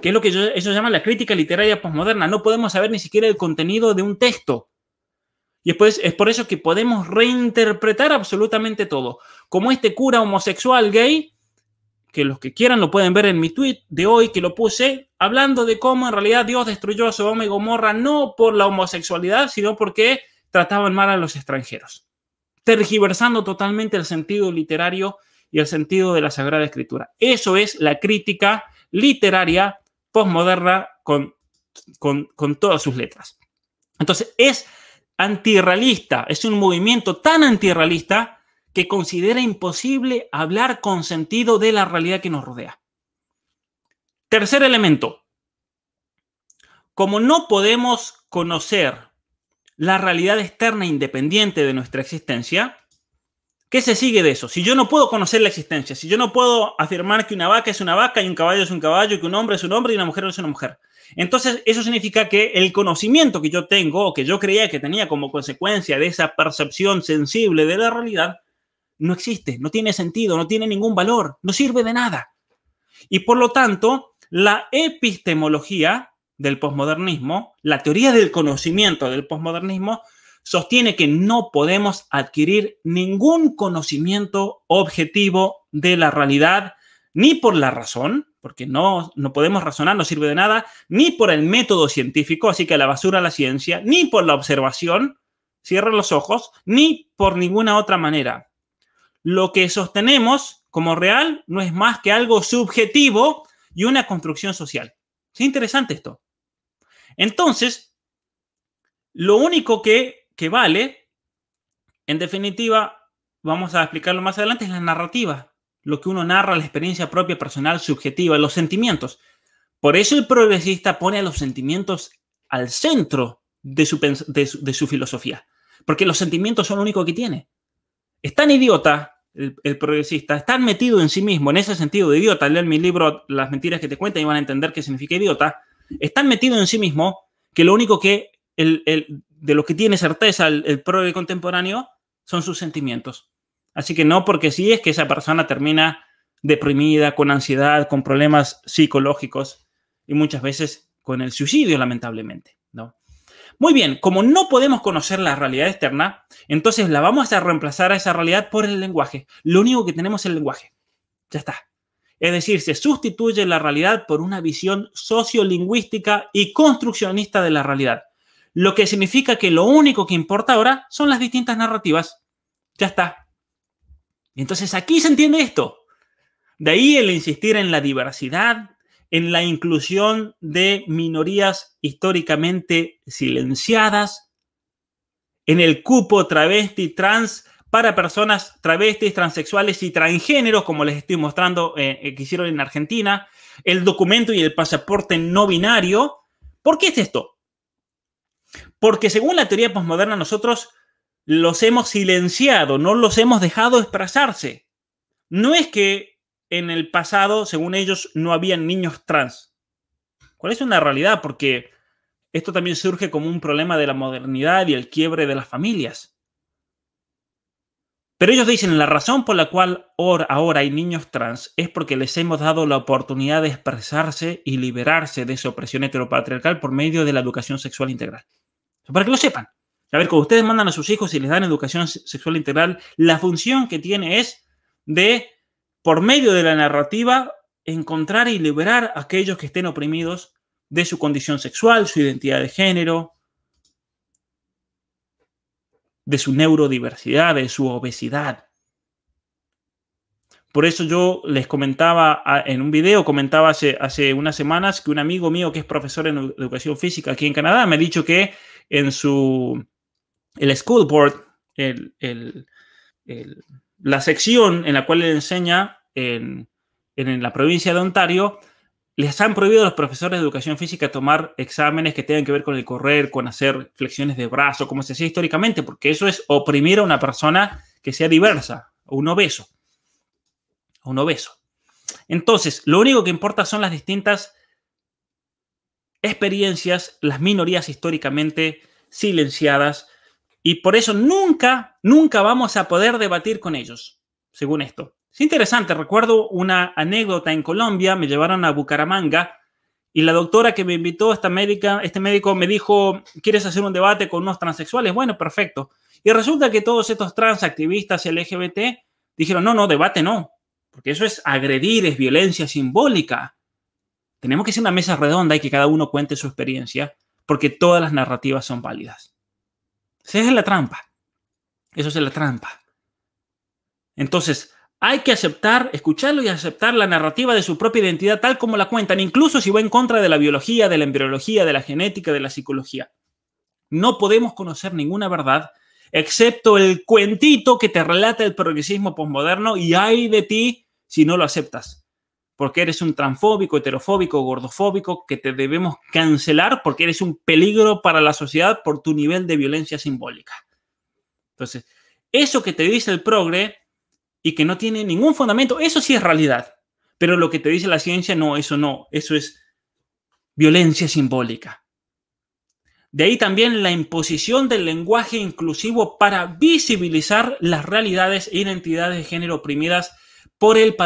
Que es lo que ellos llaman la crítica literaria posmoderna. No podemos saber ni siquiera el contenido de un texto. Y después es por eso que podemos reinterpretar absolutamente todo como este cura homosexual gay, que los que quieran lo pueden ver en mi tweet de hoy que lo puse, hablando de cómo en realidad Dios destruyó a Sodoma y Gomorra no por la homosexualidad, sino porque trataban mal a los extranjeros, tergiversando totalmente el sentido literario y el sentido de la Sagrada Escritura. Eso es la crítica literaria postmoderna con, con, con todas sus letras. Entonces, es antirrealista, es un movimiento tan antirrealista que considera imposible hablar con sentido de la realidad que nos rodea. Tercer elemento. Como no podemos conocer la realidad externa independiente de nuestra existencia, ¿qué se sigue de eso? Si yo no puedo conocer la existencia, si yo no puedo afirmar que una vaca es una vaca y un caballo es un caballo, y que un hombre es un hombre y una mujer es una mujer, entonces, eso significa que el conocimiento que yo tengo o que yo creía que tenía como consecuencia de esa percepción sensible de la realidad no existe, no tiene sentido, no tiene ningún valor, no sirve de nada. Y por lo tanto, la epistemología del posmodernismo, la teoría del conocimiento del posmodernismo, sostiene que no podemos adquirir ningún conocimiento objetivo de la realidad, ni por la razón, porque no, no podemos razonar, no sirve de nada, ni por el método científico, así que la basura la ciencia, ni por la observación, cierra los ojos, ni por ninguna otra manera lo que sostenemos como real no es más que algo subjetivo y una construcción social. Es interesante esto. Entonces, lo único que, vale, en definitiva, vamos a explicarlo más adelante, es la narrativa, lo que uno narra, la experiencia propia, personal, subjetiva, los sentimientos. Por eso el progresista pone a los sentimientos al centro de su, de su, filosofía, porque los sentimientos son lo único que tiene. Es tan idiota el, progresista, está metido en sí mismo, en ese sentido de idiota, Leer mi libro Las mentiras que te cuentan y van a entender qué significa idiota, están metido en sí mismo que lo único que el, de lo que tiene certeza el, el contemporáneo son sus sentimientos. Así que no porque sí es que esa persona termina deprimida, con ansiedad, con problemas psicológicos y muchas veces con el suicidio, lamentablemente. Muy bien, como no podemos conocer la realidad externa, entonces la vamos a reemplazar a esa realidad por el lenguaje. Lo único que tenemos es el lenguaje. Ya está. Es decir, se sustituye la realidad por una visión sociolingüística y construccionista de la realidad. Lo que significa que lo único que importa ahora son las distintas narrativas. Ya está. entonces aquí se entiende esto. De ahí el insistir en la diversidad, en la inclusión de minorías históricamente silenciadas, en el cupo travesti trans para personas travestis, transexuales y transgéneros, como les estoy mostrando eh, eh, que hicieron en Argentina, el documento y el pasaporte no binario. ¿Por qué es esto? Porque según la teoría posmoderna nosotros los hemos silenciado, no los hemos dejado expresarse. No es que en el pasado, según ellos, no habían niños trans. ¿Cuál es una realidad? Porque esto también surge como un problema de la modernidad y el quiebre de las familias. Pero ellos dicen, la razón por la cual ahora hay niños trans es porque les hemos dado la oportunidad de expresarse y liberarse de esa opresión heteropatriarcal por medio de la educación sexual integral. Para que lo sepan. A ver, cuando ustedes mandan a sus hijos y les dan educación sexual integral, la función que tiene es de por medio de la narrativa, encontrar y liberar a aquellos que estén oprimidos de su condición sexual, su identidad de género, de su neurodiversidad, de su obesidad. Por eso yo les comentaba en un video, comentaba hace, hace unas semanas que un amigo mío que es profesor en educación física aquí en Canadá me ha dicho que en su, el school board, el la sección en la cual él enseña en, la provincia de Ontario, les han prohibido a los profesores de educación física tomar exámenes que tengan que ver con el correr, con hacer flexiones de brazo, como se hacía históricamente, porque eso es oprimir a una persona que sea diversa, un obeso. un obeso. Entonces, lo único que importa son las distintas experiencias, las minorías históricamente silenciadas y por eso nunca, nunca vamos a poder debatir con ellos, según esto. Es interesante, recuerdo una anécdota en Colombia, me llevaron a Bucaramanga y la doctora que me invitó, esta médica, este médico me dijo, ¿quieres hacer un debate con unos transexuales? Bueno, perfecto. Y resulta que todos estos transactivistas LGBT dijeron, no, no, debate no, porque eso es agredir, es violencia simbólica. Tenemos que hacer una mesa redonda y que cada uno cuente su experiencia, porque todas las narrativas son válidas. Esa es la trampa. Eso es la trampa. Entonces, hay que aceptar, escucharlo y aceptar la narrativa de su propia identidad tal como la cuentan, incluso si va en contra de la biología, de la embriología, de la genética, de la psicología. No podemos conocer ninguna verdad excepto el cuentito que te relata el progresismo posmoderno y hay de ti si no lo aceptas porque eres un transfóbico, heterofóbico, gordofóbico, que te debemos cancelar porque eres un peligro para la sociedad por tu nivel de violencia simbólica. Entonces, eso que te dice el progre y que no tiene ningún fundamento, eso sí es realidad. Pero lo que te dice la ciencia, no, eso no, eso es violencia simbólica. De ahí también la imposición del lenguaje inclusivo para visibilizar las realidades e identidades de género oprimidas por el,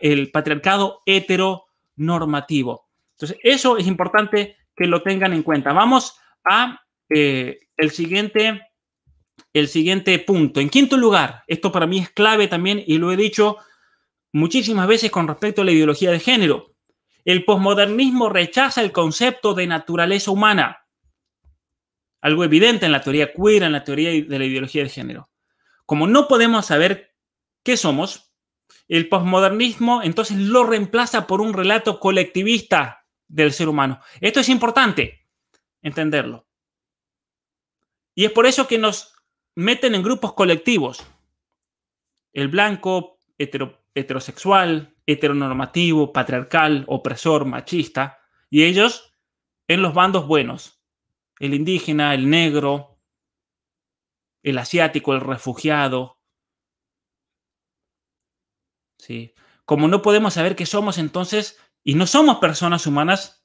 el patriarcado heteronormativo. Entonces, eso es importante que lo tengan en cuenta. Vamos a eh, el, siguiente, el siguiente punto. En quinto lugar, esto para mí es clave también y lo he dicho muchísimas veces con respecto a la ideología de género. El posmodernismo rechaza el concepto de naturaleza humana, algo evidente en la teoría queer, en la teoría de la ideología de género. Como no podemos saber qué somos, el posmodernismo entonces lo reemplaza por un relato colectivista del ser humano. Esto es importante entenderlo. Y es por eso que nos meten en grupos colectivos. El blanco, heterosexual, heteronormativo, patriarcal, opresor, machista. Y ellos en los bandos buenos. El indígena, el negro, el asiático, el refugiado, ¿sí? Como no podemos saber qué somos entonces, y no somos personas humanas,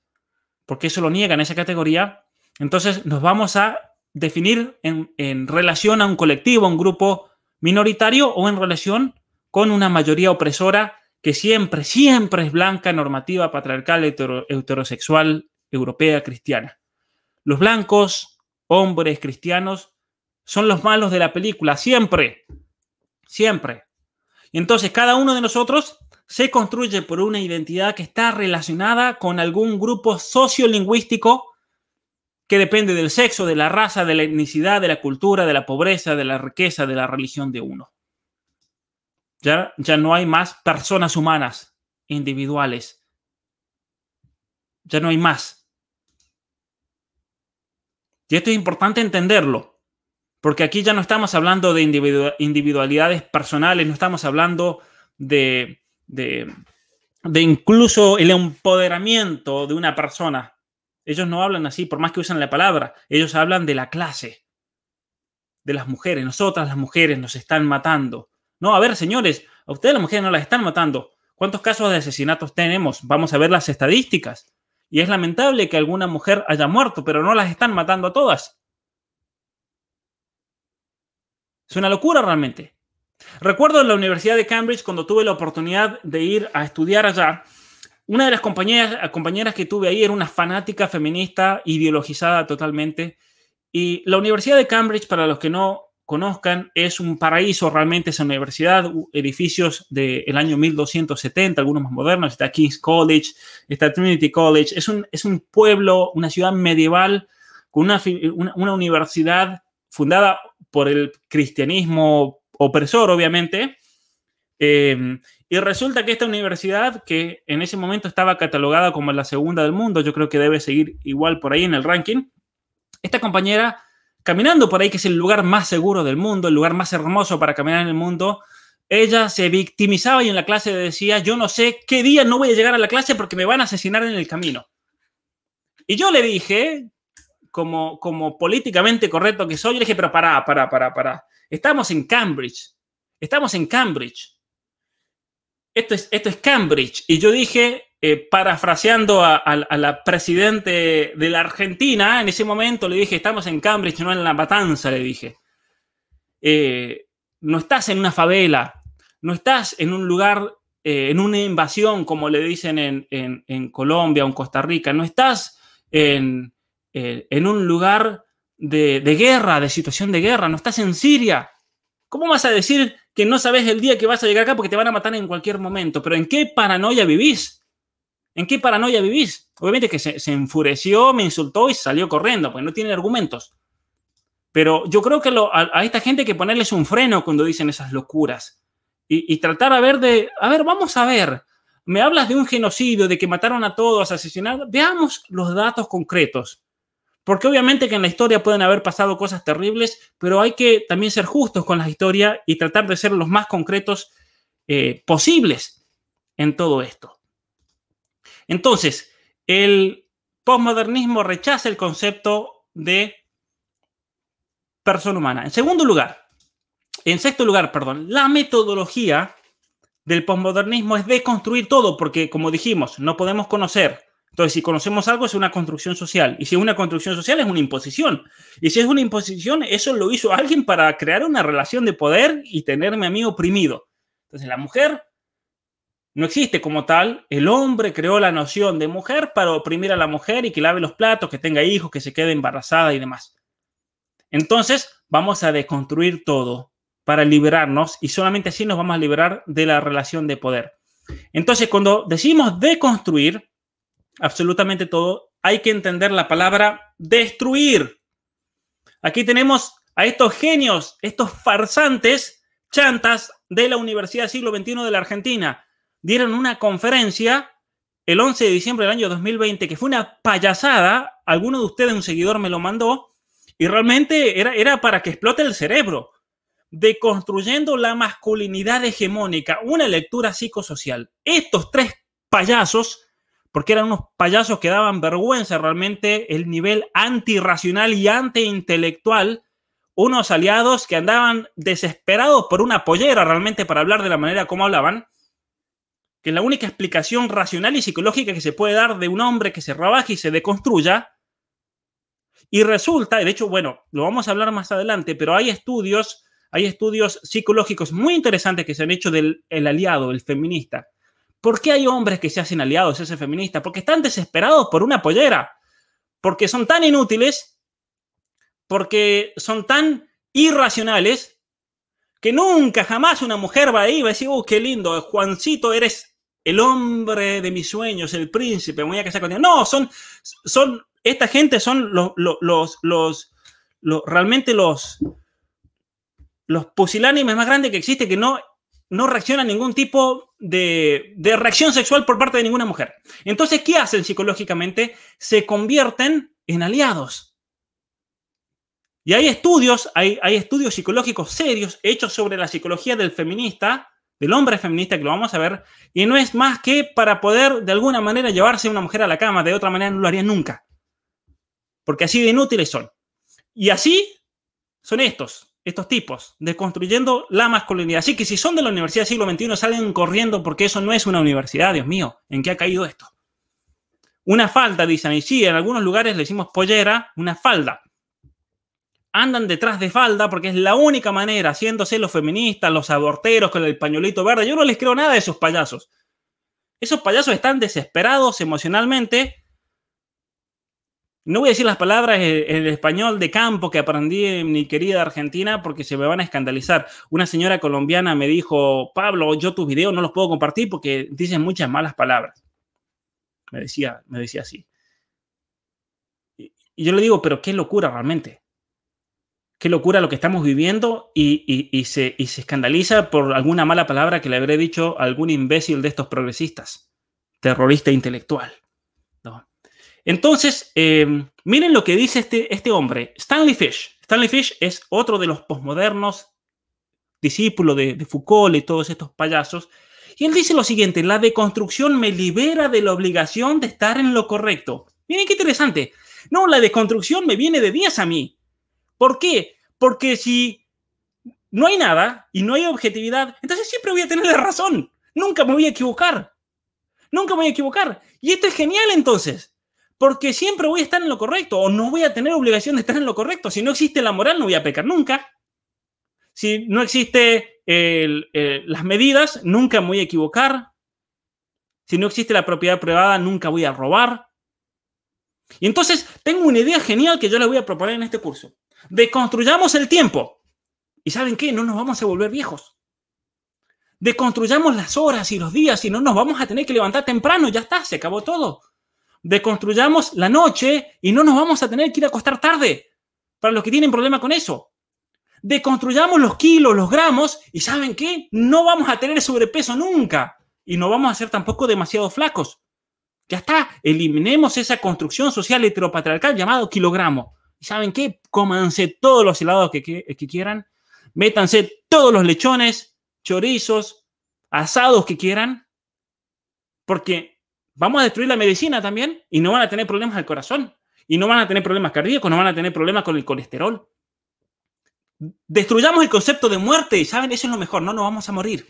porque eso lo niegan, en esa categoría, entonces nos vamos a definir en, relación a un colectivo, a un grupo minoritario o en relación con una mayoría opresora que siempre, siempre es blanca, normativa, patriarcal, heterosexual, europea, cristiana. Los blancos, hombres, cristianos, son los malos de la película, siempre, siempre entonces cada uno de nosotros se construye por una identidad que está relacionada con algún grupo sociolingüístico que depende del sexo, de la raza, de la etnicidad, de la cultura, de la pobreza, de la riqueza, de la religión de uno. Ya, ya no hay más personas humanas individuales. Ya no hay más. Y esto es importante entenderlo. Porque aquí ya no estamos hablando de individualidades personales, no estamos hablando de, de, incluso el empoderamiento de una persona. Ellos no hablan así, por más que usen la palabra, ellos hablan de la clase, de las mujeres. Nosotras las mujeres nos están matando. No, a ver, señores, a ustedes las mujeres no las están matando. ¿Cuántos casos de asesinatos tenemos? Vamos a ver las estadísticas. Y es lamentable que alguna mujer haya muerto, pero no las están matando a todas. Es una locura realmente. Recuerdo en la Universidad de Cambridge cuando tuve la oportunidad de ir a estudiar allá. Una de las compañeras, compañeras que tuve ahí era una fanática feminista ideologizada totalmente. Y la Universidad de Cambridge, para los que no conozcan, es un paraíso realmente esa universidad, edificios del año 1270, algunos más modernos, está King's College, está Trinity College, es un, es un pueblo, una ciudad medieval, con una, una universidad fundada por el cristianismo opresor, obviamente. Eh, y resulta que esta universidad, que en ese momento estaba catalogada como la segunda del mundo, yo creo que debe seguir igual por ahí en el ranking, esta compañera caminando por ahí, que es el lugar más seguro del mundo, el lugar más hermoso para caminar en el mundo, ella se victimizaba y en la clase decía, yo no sé qué día no voy a llegar a la clase porque me van a asesinar en el camino. Y yo le dije, como, políticamente correcto que soy, le dije, pero pará, pará, pará, pará. Estamos en Cambridge. Estamos en Cambridge. Esto es, esto es Cambridge. Y yo dije, eh, parafraseando a, la presidente de la Argentina, en ese momento le dije, estamos en Cambridge, no en La Matanza, le dije. Eh, no estás en una favela, no estás en un lugar, eh, en una invasión, como le dicen en, en Colombia o en Costa Rica, no estás en, eh, en un lugar de, guerra, de situación de guerra, no estás en Siria. ¿Cómo vas a decir que no sabes el día que vas a llegar acá porque te van a matar en cualquier momento? ¿Pero en qué paranoia vivís? ¿En qué paranoia vivís? Obviamente que se, enfureció, me insultó y salió corriendo, porque no tiene argumentos. Pero yo creo que a, esta gente hay que ponerles un freno cuando dicen esas locuras y, y tratar a ver de, a ver, vamos a ver, me hablas de un genocidio, de que mataron a todos, asesinaron, veamos los datos concretos. Porque obviamente que en la historia pueden haber pasado cosas terribles, pero hay que también ser justos con la historia y tratar de ser los más concretos eh, posibles en todo esto. Entonces, el posmodernismo rechaza el concepto de persona humana. En segundo lugar, en sexto lugar, perdón, la metodología del posmodernismo es deconstruir todo, porque como dijimos, no podemos conocer entonces, si conocemos algo, es una construcción social. Y si es una construcción social, es una imposición. Y si es una imposición, eso lo hizo alguien para crear una relación de poder y tenerme a mí oprimido. Entonces, la mujer no existe como tal. El hombre creó la noción de mujer para oprimir a la mujer y que lave los platos, que tenga hijos, que se quede embarazada y demás. Entonces, vamos a deconstruir todo para liberarnos y solamente así nos vamos a liberar de la relación de poder. Entonces, cuando decimos deconstruir, absolutamente todo, hay que entender la palabra destruir. Aquí tenemos a estos genios, estos farsantes, chantas de la Universidad Siglo XXI de la Argentina. Dieron una conferencia el 11 de diciembre del año 2020, que fue una payasada. Alguno de ustedes, un seguidor, me lo mandó. Y realmente era, era para que explote el cerebro. Deconstruyendo la masculinidad hegemónica, una lectura psicosocial. Estos tres payasos porque eran unos payasos que daban vergüenza realmente el nivel antirracional y antiintelectual, unos aliados que andaban desesperados por una pollera realmente para hablar de la manera como hablaban, que la única explicación racional y psicológica que se puede dar de un hombre que se rabaje y se deconstruya, y resulta, de hecho, bueno, lo vamos a hablar más adelante, pero hay estudios, hay estudios psicológicos muy interesantes que se han hecho del el aliado, el feminista, ¿Por qué hay hombres que se hacen aliados, se hacen feministas? Porque están desesperados por una pollera, porque son tan inútiles, porque son tan irracionales, que nunca, jamás una mujer va ahí y va a decir, oh, qué lindo, Juancito, eres el hombre de mis sueños, el príncipe, voy a No, son, son, esta gente son los, los, los, los, realmente los, los pusilánimes más grandes que existen que no no reacciona a ningún tipo de, reacción sexual por parte de ninguna mujer. Entonces, ¿qué hacen psicológicamente? Se convierten en aliados. Y hay estudios, hay, hay estudios psicológicos serios hechos sobre la psicología del feminista, del hombre feminista, que lo vamos a ver, y no es más que para poder de alguna manera llevarse a una mujer a la cama, de otra manera no lo harían nunca. Porque así de inútiles son. Y así son estos estos tipos, desconstruyendo la masculinidad. Así que si son de la universidad del siglo XXI, salen corriendo porque eso no es una universidad, Dios mío, ¿en qué ha caído esto? Una falda, dicen, y sí, en algunos lugares le decimos pollera, una falda. Andan detrás de falda porque es la única manera, haciéndose los feministas, los aborteros con el pañolito verde. Yo no les creo nada de esos payasos. Esos payasos están desesperados emocionalmente no voy a decir las palabras en español de campo que aprendí en mi querida Argentina porque se me van a escandalizar. Una señora colombiana me dijo, Pablo, yo tus videos no los puedo compartir porque dicen muchas malas palabras. Me decía, me decía así. Y yo le digo, pero qué locura realmente. Qué locura lo que estamos viviendo y, se, y se escandaliza por alguna mala palabra que le habré dicho algún imbécil de estos progresistas, terrorista intelectual. Entonces, em, miren lo que dice este, este hombre, Stanley Fish. Stanley Fish es otro de los posmodernos, discípulo de, Foucault y todos estos payasos. Y él dice lo siguiente, la deconstrucción me libera de la obligación de estar en lo correcto. Miren qué interesante. No, la deconstrucción me viene de días a mí. ¿Por qué? Porque si no hay nada y no hay objetividad, entonces siempre voy a tener la razón. Nunca me voy a equivocar. Nunca me voy a equivocar. Y esto es genial entonces porque siempre voy a estar en lo correcto o no voy a tener obligación de estar en lo correcto. Si no existe la moral, no voy a pecar nunca. Si no existe las medidas, nunca me voy a equivocar. Si no existe la propiedad privada, nunca voy a robar. Y entonces tengo una idea genial que yo les voy a proponer en este curso. Deconstruyamos el tiempo. ¿Y saben qué? No nos vamos a volver viejos. Deconstruyamos las horas y los días y no nos vamos a tener que levantar temprano. Ya está, se acabó todo deconstruyamos la noche y no nos vamos a tener que ir a acostar tarde, para los que tienen problema con eso. Deconstruyamos los kilos, los gramos, y ¿saben qué? No vamos a tener sobrepeso nunca, y no vamos a ser tampoco demasiado flacos. Ya está, eliminemos esa construcción social heteropatriarcal llamado kilogramo. ¿Y saben qué? Cómanse todos los helados que, que quieran, métanse todos los lechones, chorizos, asados que quieran, porque vamos a destruir la medicina también y no van a tener problemas al corazón, y no van a tener problemas cardíacos, no van a tener problemas con el colesterol. Destruyamos el concepto de muerte, y ¿saben? Eso es lo mejor, no nos vamos a morir.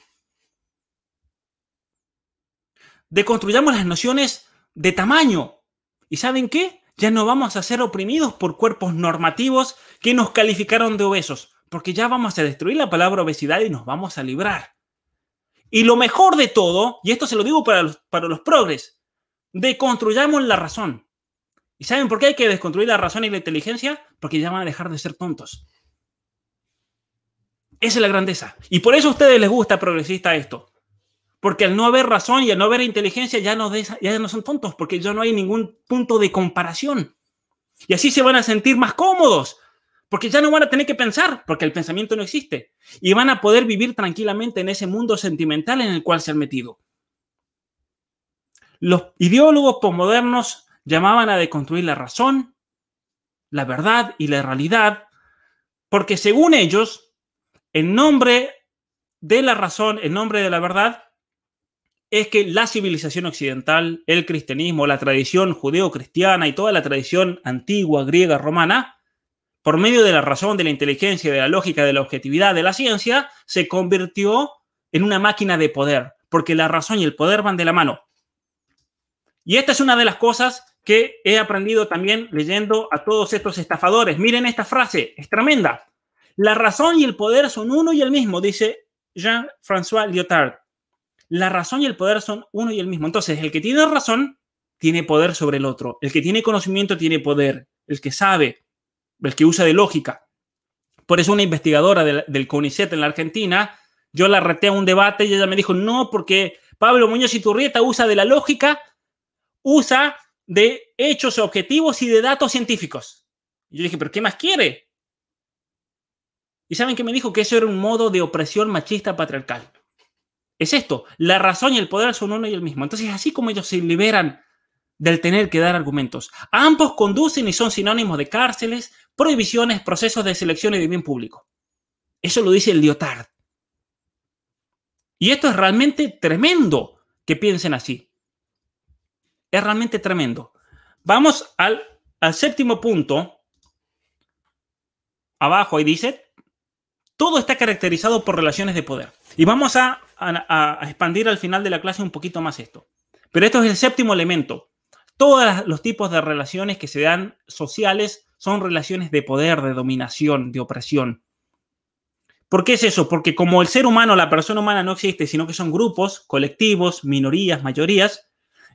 Deconstruyamos las nociones de tamaño. ¿Y saben qué? Ya no vamos a ser oprimidos por cuerpos normativos que nos calificaron de obesos, porque ya vamos a destruir la palabra obesidad y nos vamos a librar. Y lo mejor de todo, y esto se lo digo para los, para los progres, Deconstruyamos la razón. ¿Y saben por qué hay que desconstruir la razón y la inteligencia? Porque ya van a dejar de ser tontos. Esa es la grandeza. Y por eso a ustedes les gusta progresista esto. Porque al no haber razón y al no haber inteligencia ya no, ya no son tontos, porque ya no hay ningún punto de comparación. Y así se van a sentir más cómodos, porque ya no van a tener que pensar, porque el pensamiento no existe. Y van a poder vivir tranquilamente en ese mundo sentimental en el cual se han metido. Los ideólogos posmodernos llamaban a deconstruir la razón, la verdad y la realidad, porque según ellos, en nombre de la razón, en nombre de la verdad, es que la civilización occidental, el cristianismo, la tradición judeo-cristiana y toda la tradición antigua, griega, romana, por medio de la razón, de la inteligencia, de la lógica, de la objetividad, de la ciencia, se convirtió en una máquina de poder, porque la razón y el poder van de la mano. Y esta es una de las cosas que he aprendido también leyendo a todos estos estafadores. Miren esta frase, es tremenda. La razón y el poder son uno y el mismo, dice Jean-François Lyotard. La razón y el poder son uno y el mismo. Entonces, el que tiene razón tiene poder sobre el otro. El que tiene conocimiento tiene poder. El que sabe, el que usa de lógica. Por eso una investigadora del, CONICET en la Argentina, yo la reté a un debate y ella me dijo, no, porque Pablo Muñoz y Turrieta usa de la lógica usa de hechos objetivos y de datos científicos. Yo dije, pero ¿qué más quiere? Y saben que me dijo que eso era un modo de opresión machista patriarcal. Es esto, la razón y el poder son uno y el mismo. Entonces, así como ellos se liberan del tener que dar argumentos, ambos conducen y son sinónimos de cárceles, prohibiciones, procesos de selección y de bien público. Eso lo dice el Lyotard. Y esto es realmente tremendo que piensen así. Es realmente tremendo. Vamos al, séptimo punto. Abajo y dice, todo está caracterizado por relaciones de poder. Y vamos a, a, expandir al final de la clase un poquito más esto. Pero esto es el séptimo elemento. Todos los tipos de relaciones que se dan sociales son relaciones de poder, de dominación, de opresión. ¿Por qué es eso? Porque como el ser humano, la persona humana no existe, sino que son grupos, colectivos, minorías, mayorías,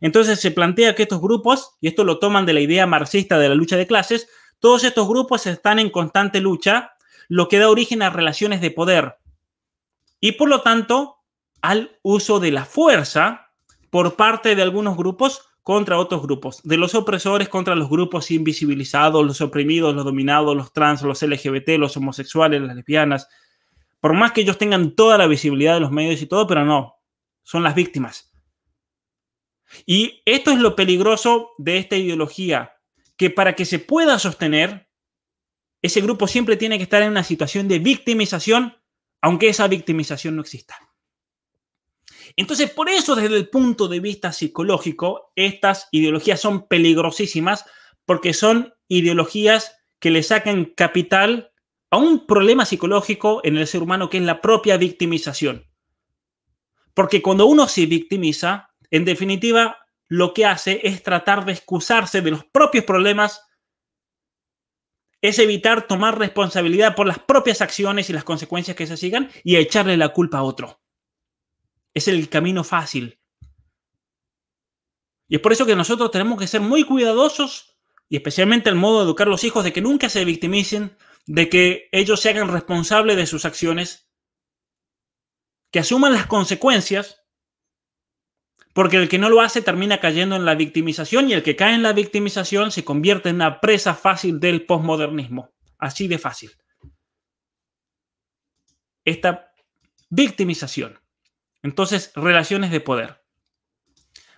entonces se plantea que estos grupos, y esto lo toman de la idea marxista de la lucha de clases, todos estos grupos están en constante lucha, lo que da origen a relaciones de poder y por lo tanto al uso de la fuerza por parte de algunos grupos contra otros grupos, de los opresores contra los grupos invisibilizados, los oprimidos, los dominados, los trans, los LGBT, los homosexuales, las lesbianas, por más que ellos tengan toda la visibilidad de los medios y todo, pero no, son las víctimas. Y esto es lo peligroso de esta ideología, que para que se pueda sostener, ese grupo siempre tiene que estar en una situación de victimización, aunque esa victimización no exista. Entonces, por eso desde el punto de vista psicológico, estas ideologías son peligrosísimas porque son ideologías que le sacan capital a un problema psicológico en el ser humano que es la propia victimización. Porque cuando uno se victimiza, en definitiva, lo que hace es tratar de excusarse de los propios problemas, es evitar tomar responsabilidad por las propias acciones y las consecuencias que se sigan y echarle la culpa a otro. Es el camino fácil. Y es por eso que nosotros tenemos que ser muy cuidadosos y especialmente el modo de educar a los hijos de que nunca se victimicen, de que ellos se hagan responsables de sus acciones, que asuman las consecuencias porque el que no lo hace termina cayendo en la victimización y el que cae en la victimización se convierte en la presa fácil del posmodernismo. Así de fácil. Esta victimización. Entonces, relaciones de poder.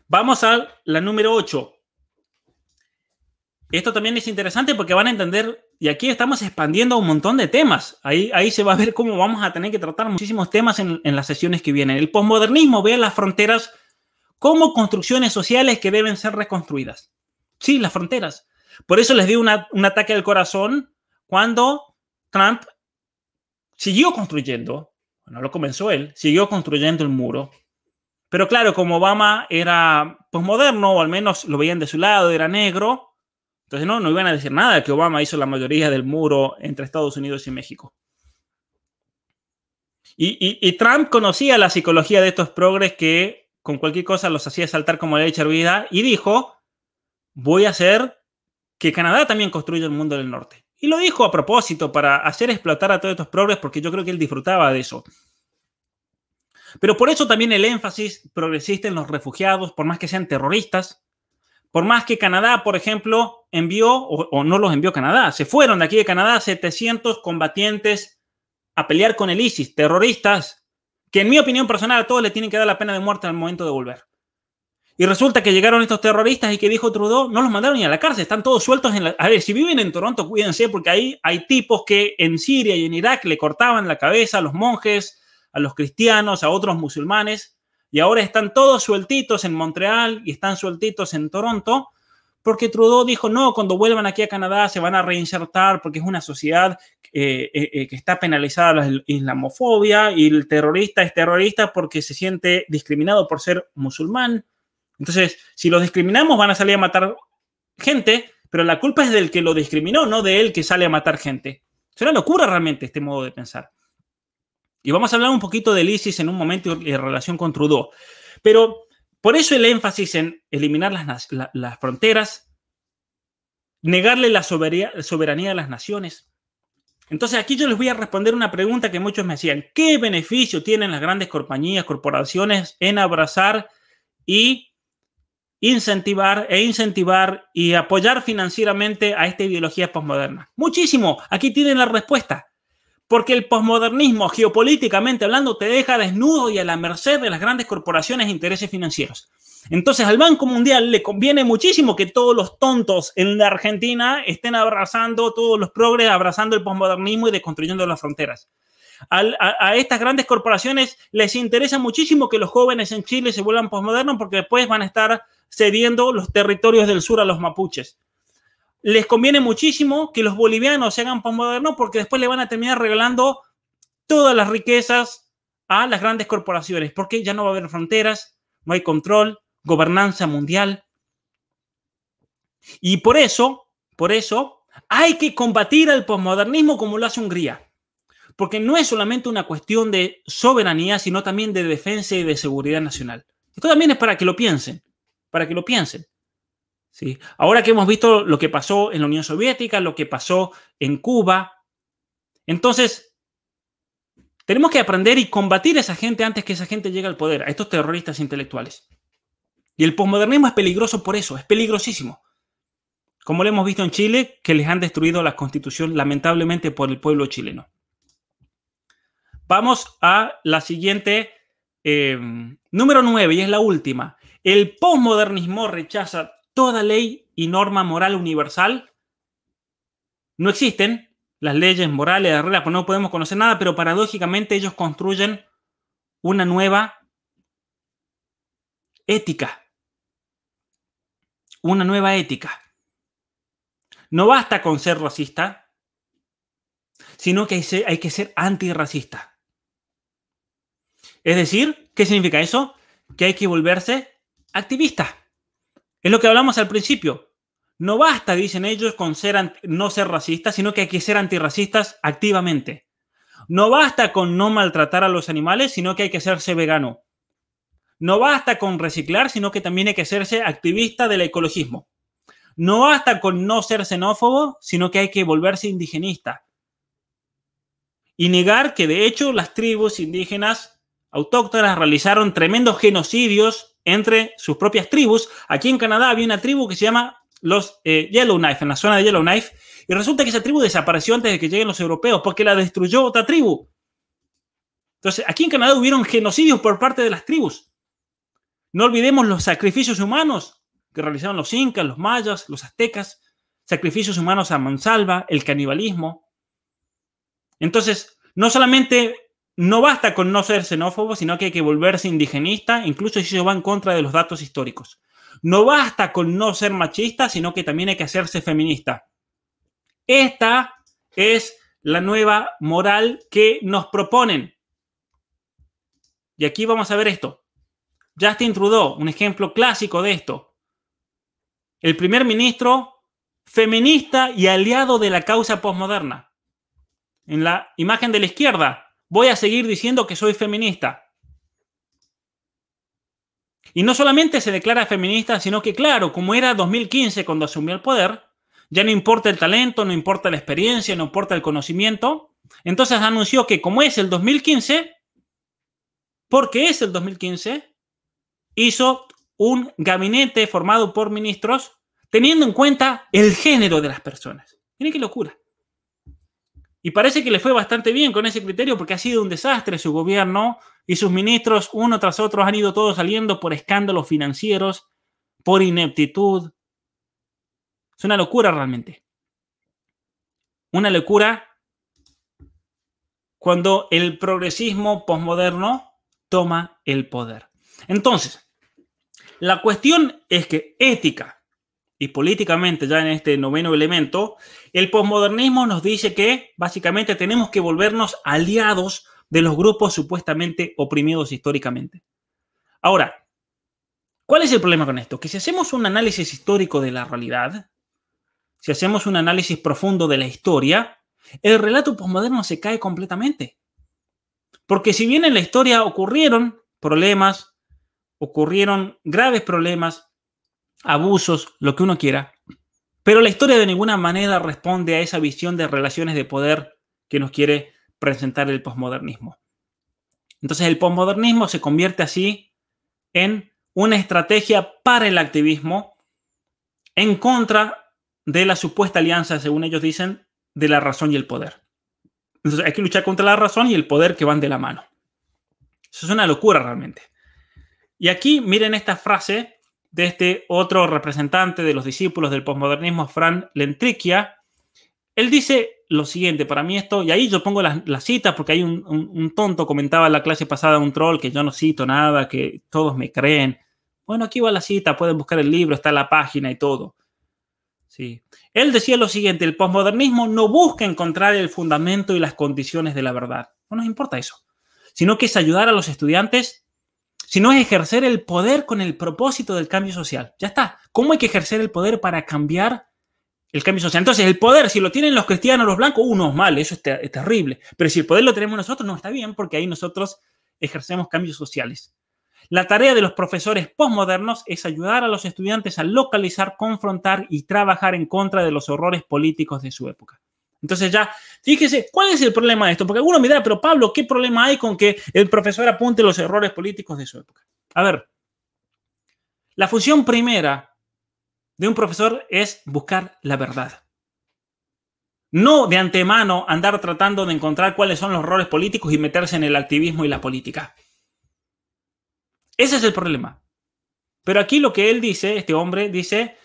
Vamos a la número 8. Esto también es interesante porque van a entender, y aquí estamos expandiendo un montón de temas. Ahí, ahí se va a ver cómo vamos a tener que tratar muchísimos temas en, en las sesiones que vienen. El posmodernismo ve las fronteras como construcciones sociales que deben ser reconstruidas. Sí, las fronteras. Por eso les dio un ataque al corazón cuando Trump siguió construyendo, no lo comenzó él, siguió construyendo el muro. Pero claro, como Obama era posmoderno, pues, o al menos lo veían de su lado, era negro, entonces no, no iban a decir nada que Obama hizo la mayoría del muro entre Estados Unidos y México. Y, y Trump conocía la psicología de estos progres que con cualquier cosa los hacía saltar como la leche hervida y dijo, voy a hacer que Canadá también construya el mundo del norte. Y lo dijo a propósito para hacer explotar a todos estos progres porque yo creo que él disfrutaba de eso. Pero por eso también el énfasis progresista en los refugiados, por más que sean terroristas, por más que Canadá, por ejemplo, envió, o, o, no los envió Canadá, se fueron de aquí de Canadá 700 combatientes a pelear con el ISIS, terroristas que en mi opinión personal a todos le tienen que dar la pena de muerte al momento de volver. Y resulta que llegaron estos terroristas y que dijo Trudeau, no los mandaron ni a la cárcel, están todos sueltos en la... A ver, si viven en Toronto, cuídense, porque ahí hay tipos que en Siria y en Irak le cortaban la cabeza a los monjes, a los cristianos, a otros musulmanes, y ahora están todos sueltitos en Montreal y están sueltitos en Toronto, porque Trudeau dijo, no, cuando vuelvan aquí a Canadá se van a reinsertar porque es una sociedad eh, eh, eh, que está penalizada la islamofobia y el terrorista es terrorista porque se siente discriminado por ser musulmán. Entonces, si los discriminamos van a salir a matar gente, pero la culpa es del que lo discriminó, no de él que sale a matar gente. Es una locura realmente este modo de pensar. Y vamos a hablar un poquito del ISIS en un momento en relación con Trudeau. Pero por eso el énfasis en eliminar las, fronteras, negarle la soberanía a las naciones, entonces aquí yo les voy a responder una pregunta que muchos me hacían. ¿Qué beneficio tienen las grandes compañías, corporaciones en abrazar y incentivar e incentivar y apoyar financieramente a esta ideología posmoderna? Muchísimo. Aquí tienen la respuesta. Porque el posmodernismo, geopolíticamente hablando, te deja desnudo y a la merced de las grandes corporaciones e intereses financieros. Entonces al Banco Mundial le conviene muchísimo que todos los tontos en la Argentina estén abrazando, todos los progres abrazando el posmodernismo y desconstruyendo las fronteras. A, estas grandes corporaciones les interesa muchísimo que los jóvenes en Chile se vuelvan posmodernos porque después van a estar cediendo los territorios del sur a los mapuches. Les conviene muchísimo que los bolivianos se hagan posmodernos porque después le van a terminar regalando todas las riquezas a las grandes corporaciones, porque ya no va a haber fronteras, no hay control, gobernanza mundial. Y por eso, por eso, hay que combatir al posmodernismo como lo hace Hungría. Porque no es solamente una cuestión de soberanía, sino también de defensa y de seguridad nacional. Esto también es para que lo piensen, para que lo piensen. ¿sí? Ahora que hemos visto lo que pasó en la Unión Soviética, lo que pasó en Cuba, entonces tenemos que aprender y combatir a esa gente antes que esa gente llegue al poder, a estos terroristas intelectuales. Y el posmodernismo es peligroso por eso, es peligrosísimo. Como lo hemos visto en Chile, que les han destruido la constitución lamentablemente por el pueblo chileno. Vamos a la siguiente, eh, número nueve y es la última. El posmodernismo rechaza toda ley y norma moral universal. No existen las leyes morales, las reglas, pues no podemos conocer nada, pero paradójicamente ellos construyen una nueva ética una nueva ética. No basta con ser racista, sino que hay que ser antirracista. Es decir, ¿qué significa eso? Que hay que volverse activista. Es lo que hablamos al principio. No basta, dicen ellos, con ser no ser racista, sino que hay que ser antirracistas activamente. No basta con no maltratar a los animales, sino que hay que hacerse vegano. No basta con reciclar, sino que también hay que hacerse activista del ecologismo. No basta con no ser xenófobo, sino que hay que volverse indigenista. Y negar que de hecho las tribus indígenas autóctonas realizaron tremendos genocidios entre sus propias tribus. Aquí en Canadá había una tribu que se llama los eh, Yellowknife, en la zona de Yellowknife, y resulta que esa tribu desapareció antes de que lleguen los europeos porque la destruyó otra tribu. Entonces, aquí en Canadá hubieron genocidios por parte de las tribus. No olvidemos los sacrificios humanos que realizaron los incas, los mayas, los aztecas, sacrificios humanos a mansalva, el canibalismo. Entonces, no solamente no basta con no ser xenófobo, sino que hay que volverse indigenista, incluso si eso va en contra de los datos históricos. No basta con no ser machista, sino que también hay que hacerse feminista. Esta es la nueva moral que nos proponen. Y aquí vamos a ver esto. Justin Trudeau, un ejemplo clásico de esto. El primer ministro feminista y aliado de la causa postmoderna. En la imagen de la izquierda, voy a seguir diciendo que soy feminista. Y no solamente se declara feminista, sino que claro, como era 2015 cuando asumió el poder, ya no importa el talento, no importa la experiencia, no importa el conocimiento. Entonces anunció que como es el 2015, porque es el 2015, hizo un gabinete formado por ministros teniendo en cuenta el género de las personas. Miren qué locura. Y parece que le fue bastante bien con ese criterio porque ha sido un desastre su gobierno y sus ministros uno tras otro han ido todos saliendo por escándalos financieros, por ineptitud. Es una locura realmente. Una locura cuando el progresismo posmoderno toma el poder. Entonces, la cuestión es que ética y políticamente ya en este noveno elemento, el posmodernismo nos dice que básicamente tenemos que volvernos aliados de los grupos supuestamente oprimidos históricamente. Ahora, ¿cuál es el problema con esto? Que si hacemos un análisis histórico de la realidad, si hacemos un análisis profundo de la historia, el relato posmoderno se cae completamente. Porque si bien en la historia ocurrieron problemas, ocurrieron graves problemas, abusos, lo que uno quiera, pero la historia de ninguna manera responde a esa visión de relaciones de poder que nos quiere presentar el posmodernismo. Entonces el posmodernismo se convierte así en una estrategia para el activismo en contra de la supuesta alianza, según ellos dicen, de la razón y el poder. Entonces hay que luchar contra la razón y el poder que van de la mano. Eso es una locura realmente. Y aquí miren esta frase de este otro representante de los discípulos del posmodernismo, Fran Lentriquia. Él dice lo siguiente, para mí esto, y ahí yo pongo la cita porque hay un, tonto, comentaba en la clase pasada un troll que yo no cito nada, que todos me creen. Bueno, aquí va la cita, pueden buscar el libro, está la página y todo. Sí. Él decía lo siguiente, el posmodernismo no busca encontrar el fundamento y las condiciones de la verdad. No nos importa eso, sino que es ayudar a los estudiantes sino es ejercer el poder con el propósito del cambio social. Ya está. ¿Cómo hay que ejercer el poder para cambiar el cambio social? Entonces, el poder, si lo tienen los cristianos, los blancos, uno es malo, eso es, es terrible. Pero si el poder lo tenemos nosotros, no está bien, porque ahí nosotros ejercemos cambios sociales. La tarea de los profesores postmodernos es ayudar a los estudiantes a localizar, confrontar y trabajar en contra de los horrores políticos de su época. Entonces ya, fíjese, ¿cuál es el problema de esto? Porque alguno me dirá, pero Pablo, ¿qué problema hay con que el profesor apunte los errores políticos de su época? A ver, la función primera de un profesor es buscar la verdad. No de antemano andar tratando de encontrar cuáles son los errores políticos y meterse en el activismo y la política. Ese es el problema. Pero aquí lo que él dice, este hombre dice,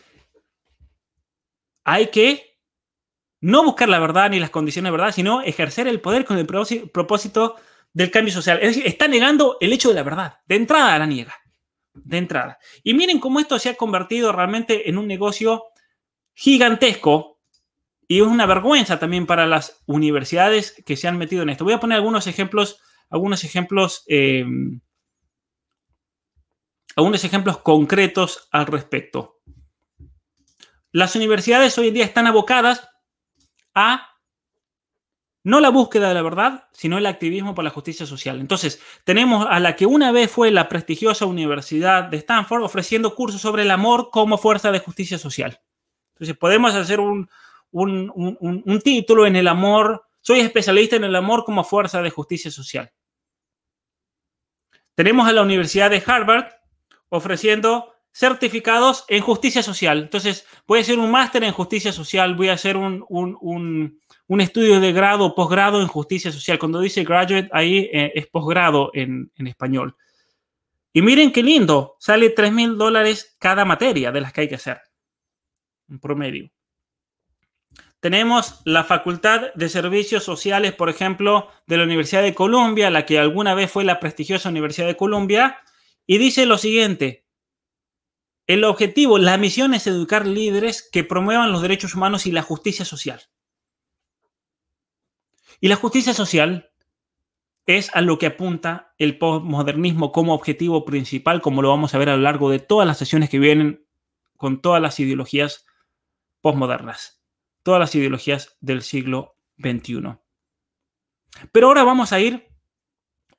hay que no buscar la verdad ni las condiciones de verdad, sino ejercer el poder con el propósito del cambio social. Es decir, está negando el hecho de la verdad. De entrada la niega. De entrada. Y miren cómo esto se ha convertido realmente en un negocio gigantesco y es una vergüenza también para las universidades que se han metido en esto. Voy a poner algunos ejemplos, algunos ejemplos, em, algunos ejemplos concretos al respecto. Las universidades hoy en día están abocadas a no la búsqueda de la verdad, sino el activismo por la justicia social. Entonces, tenemos a la que una vez fue la prestigiosa Universidad de Stanford ofreciendo cursos sobre el amor como fuerza de justicia social. Entonces, podemos hacer un, un título en el amor, soy especialista en el amor como fuerza de justicia social. Tenemos a la Universidad de Harvard ofreciendo certificados en justicia social. Entonces, voy a hacer un máster en justicia social, voy a hacer un, estudio de grado o posgrado en justicia social. Cuando dice graduate, ahí eh, es posgrado en, español. Y miren qué lindo, sale 3,000 mil dólares cada materia de las que hay que hacer, un promedio. Tenemos la Facultad de Servicios Sociales, por ejemplo, de la Universidad de Columbia, la que alguna vez fue la prestigiosa Universidad de Columbia, y dice lo siguiente, el objetivo, la misión es educar líderes que promuevan los derechos humanos y la justicia social. Y la justicia social es a lo que apunta el postmodernismo como objetivo principal, como lo vamos a ver a lo largo de todas las sesiones que vienen con todas las ideologías postmodernas, todas las ideologías del siglo XXI. Pero ahora vamos a ir,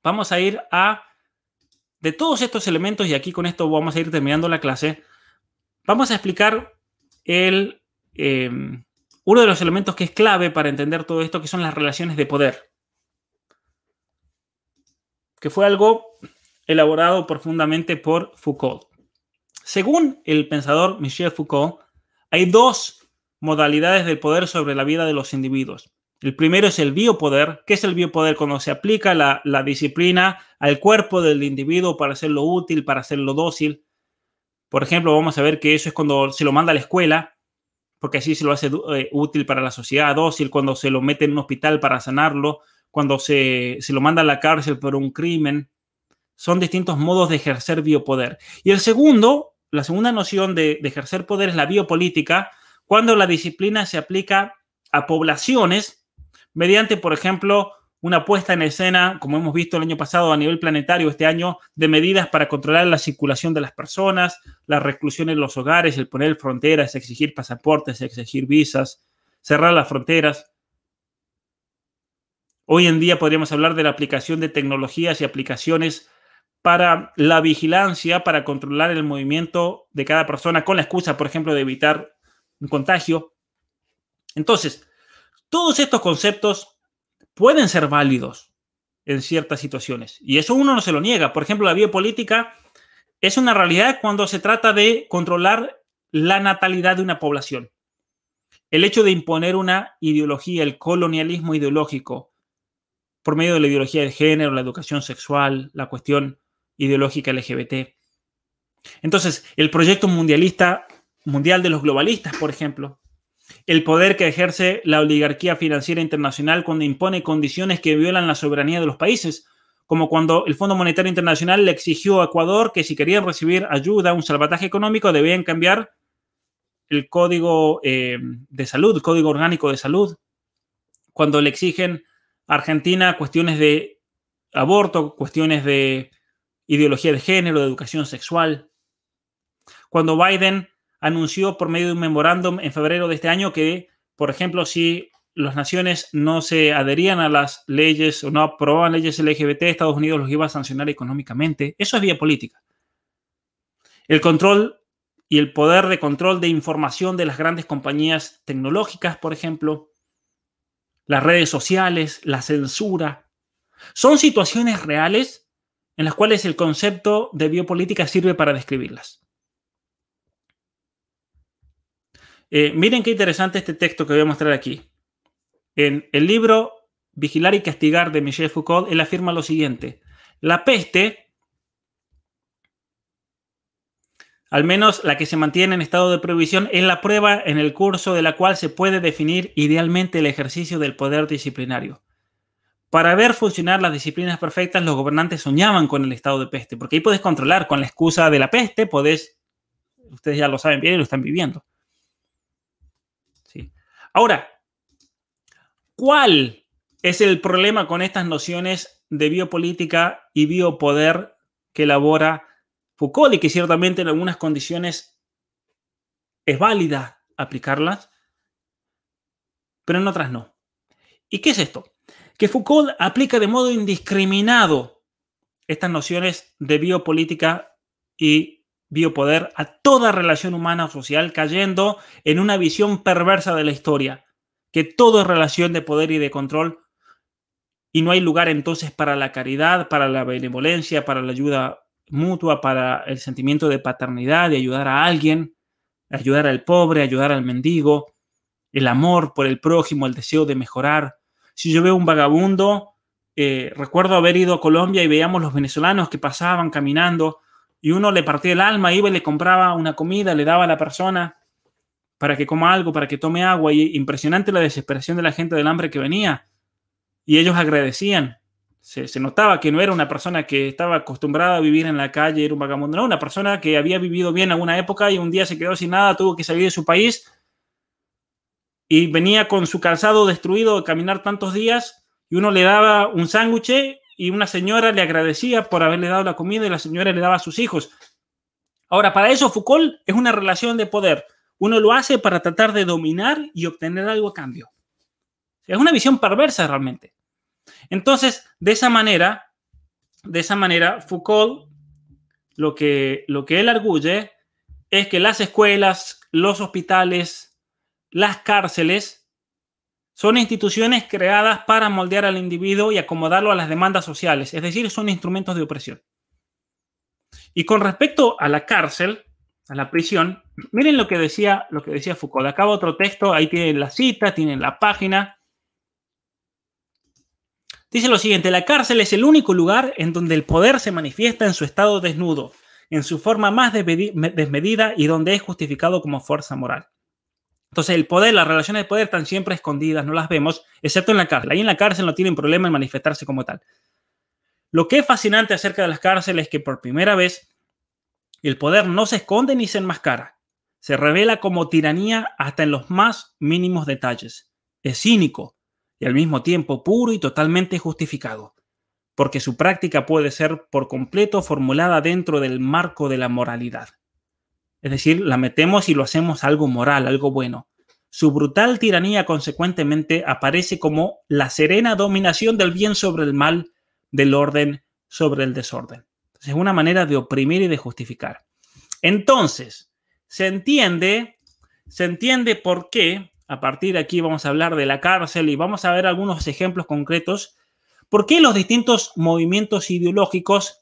vamos a ir a de todos estos elementos, y aquí con esto vamos a ir terminando la clase, vamos a explicar em, uno de los elementos que es clave para entender todo esto, que son las relaciones de poder, que fue algo elaborado profundamente por Foucault. Según el pensador Michel Foucault, hay dos modalidades del poder sobre la vida de los individuos. El primero es el biopoder. ¿Qué es el biopoder? Cuando se aplica la, disciplina al cuerpo del individuo para hacerlo útil, para hacerlo dócil. Por ejemplo, vamos a ver que eso es cuando se lo manda a la escuela, porque así se lo hace eh, útil para la sociedad, dócil, cuando se lo mete en un hospital para sanarlo, cuando se, lo manda a la cárcel por un crimen. Son distintos modos de ejercer biopoder. Y el segundo, la segunda noción de ejercer poder es la biopolítica, cuando la disciplina se aplica a poblaciones mediante, por ejemplo, una puesta en escena, como hemos visto el año pasado a nivel planetario, este año, de medidas para controlar la circulación de las personas, la reclusión en los hogares, el poner fronteras, exigir pasaportes, exigir visas, cerrar las fronteras. Hoy en día podríamos hablar de la aplicación de tecnologías y aplicaciones para la vigilancia, para controlar el movimiento de cada persona, con la excusa, por ejemplo, de evitar un contagio. Entonces, todos estos conceptos pueden ser válidos en ciertas situaciones y eso uno no se lo niega. Por ejemplo, la biopolítica es una realidad cuando se trata de controlar la natalidad de una población. El hecho de imponer una ideología, el colonialismo ideológico, por medio de la ideología de género, la educación sexual, la cuestión ideológica LGBT. Entonces, el proyecto mundialista, mundial de los globalistas, por ejemplo, el poder que ejerce la oligarquía financiera internacional cuando impone condiciones que violan la soberanía de los países, como cuando el Fondo Monetario Internacional le exigió a Ecuador que si querían recibir ayuda, un salvataje económico, debían cambiar el código eh, de salud, el código orgánico de salud, cuando le exigen a Argentina cuestiones de aborto, cuestiones de ideología de género, de educación sexual, cuando Biden anunció por medio de un memorándum en febrero de este año que, por ejemplo, si las naciones no se adherían a las leyes o no aprobaban leyes LGBT, Estados Unidos los iba a sancionar económicamente. Eso es biopolítica. El control y el poder de control de información de las grandes compañías tecnológicas, por ejemplo, las redes sociales, la censura, son situaciones reales en las cuales el concepto de biopolítica sirve para describirlas. Eh, miren qué interesante este texto que voy a mostrar aquí. En el libro Vigilar y Castigar de Michel Foucault, él afirma lo siguiente. La peste, al menos la que se mantiene en estado de prohibición, es la prueba en el curso de la cual se puede definir idealmente el ejercicio del poder disciplinario. Para ver funcionar las disciplinas perfectas, los gobernantes soñaban con el estado de peste, porque ahí puedes controlar con la excusa de la peste, podés, ustedes ya lo saben bien y lo están viviendo. Ahora, ¿cuál es el problema con estas nociones de biopolítica y biopoder que elabora Foucault y que ciertamente en algunas condiciones es válida aplicarlas, pero en otras no? ¿Y qué es esto? Que Foucault aplica de modo indiscriminado estas nociones de biopolítica y biopoder a toda relación humana o social, cayendo en una visión perversa de la historia, que todo es relación de poder y de control, y no hay lugar entonces para la caridad, para la benevolencia, para la ayuda mutua, para el sentimiento de paternidad, de ayudar a alguien, ayudar al pobre, ayudar al mendigo, el amor por el prójimo, el deseo de mejorar. Si yo veo un vagabundo, eh, recuerdo haber ido a Colombia y veíamos los venezolanos que pasaban caminando y uno le partía el alma, iba y le compraba una comida, le daba a la persona para que coma algo, para que tome agua. Y impresionante la desesperación de la gente del hambre que venía. Y ellos agradecían. Se, notaba que no era una persona que estaba acostumbrada a vivir en la calle, era un vagabundo, no, una persona que había vivido bien alguna época y un día se quedó sin nada, tuvo que salir de su país y venía con su calzado destruido caminar tantos días y uno le daba un sándwich y una señora le agradecía por haberle dado la comida y la señora le daba a sus hijos. Ahora, para eso Foucault es una relación de poder. Uno lo hace para tratar de dominar y obtener algo a cambio. Es una visión perversa realmente. Entonces, de esa manera, de esa manera, Foucault lo que, lo que él arguye es que las escuelas, los hospitales, las cárceles son instituciones creadas para moldear al individuo y acomodarlo a las demandas sociales, es decir, son instrumentos de opresión. Y con respecto a la cárcel, a la prisión, miren lo que decía, lo que decía Foucault. Acá otro texto, ahí tienen la cita, tienen la página. Dice lo siguiente, la cárcel es el único lugar en donde el poder se manifiesta en su estado desnudo, en su forma más desmedida y donde es justificado como fuerza moral. Entonces, el poder, las relaciones de poder están siempre escondidas, no las vemos, excepto en la cárcel. Ahí en la cárcel no tienen problema en manifestarse como tal. Lo que es fascinante acerca de las cárceles es que por primera vez el poder no se esconde ni se enmascara. Se revela como tiranía hasta en los más mínimos detalles. Es cínico y al mismo tiempo puro y totalmente justificado, porque su práctica puede ser por completo formulada dentro del marco de la moralidad. Es decir, la metemos y lo hacemos algo moral, algo bueno. Su brutal tiranía, consecuentemente, aparece como la serena dominación del bien sobre el mal, del orden sobre el desorden. es una manera de oprimir y de justificar. Entonces, se entiende, se entiende por qué, a partir de aquí vamos a hablar de la cárcel y vamos a ver algunos ejemplos concretos, por qué los distintos movimientos ideológicos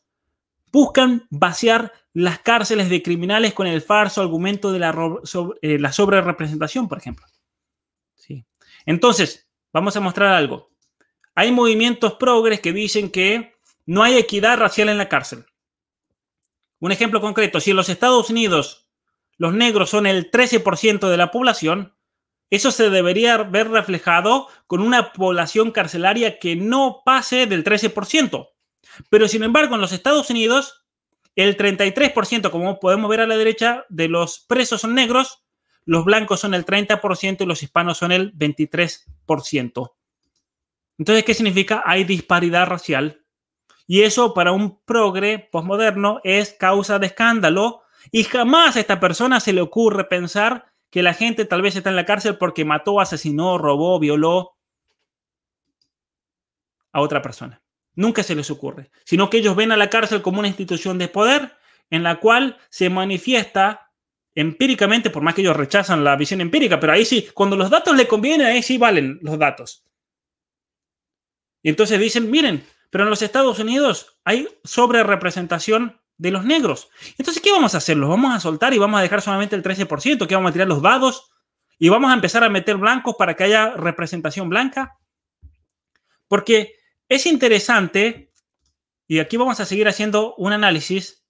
buscan vaciar las cárceles de criminales con el falso argumento de la, sobre, eh, sobrerepresentación, por ejemplo. Sí. Entonces, vamos a mostrar algo. Hay movimientos progres que dicen que no hay equidad racial en la cárcel. Un ejemplo concreto, si en los Estados Unidos los negros son el 13% de la población, eso se debería ver reflejado con una población carcelaria que no pase del 13%. Pero sin embargo, en los Estados Unidos, el 33%, como podemos ver a la derecha, de los presos son negros, los blancos son el 30% y los hispanos son el 23%. Entonces, ¿qué significa? Hay disparidad racial. Y eso para un progre posmoderno es causa de escándalo. Y jamás a esta persona se le ocurre pensar que la gente tal vez está en la cárcel porque mató, asesinó, robó, violó a otra persona. Nunca se les ocurre, sino que ellos ven a la cárcel como una institución de poder en la cual se manifiesta empíricamente, por más que ellos rechazan la visión empírica, pero ahí sí, cuando los datos le convienen, ahí sí valen los datos. Y entonces dicen, miren, pero en los Estados Unidos hay sobre representación de los negros. Entonces, ¿qué vamos a hacer? ¿Los vamos a soltar y vamos a dejar solamente el 13%? ¿Qué vamos a tirar los dados? ¿Y vamos a empezar a meter blancos para que haya representación blanca? Porque es interesante, y aquí vamos a seguir haciendo un análisis,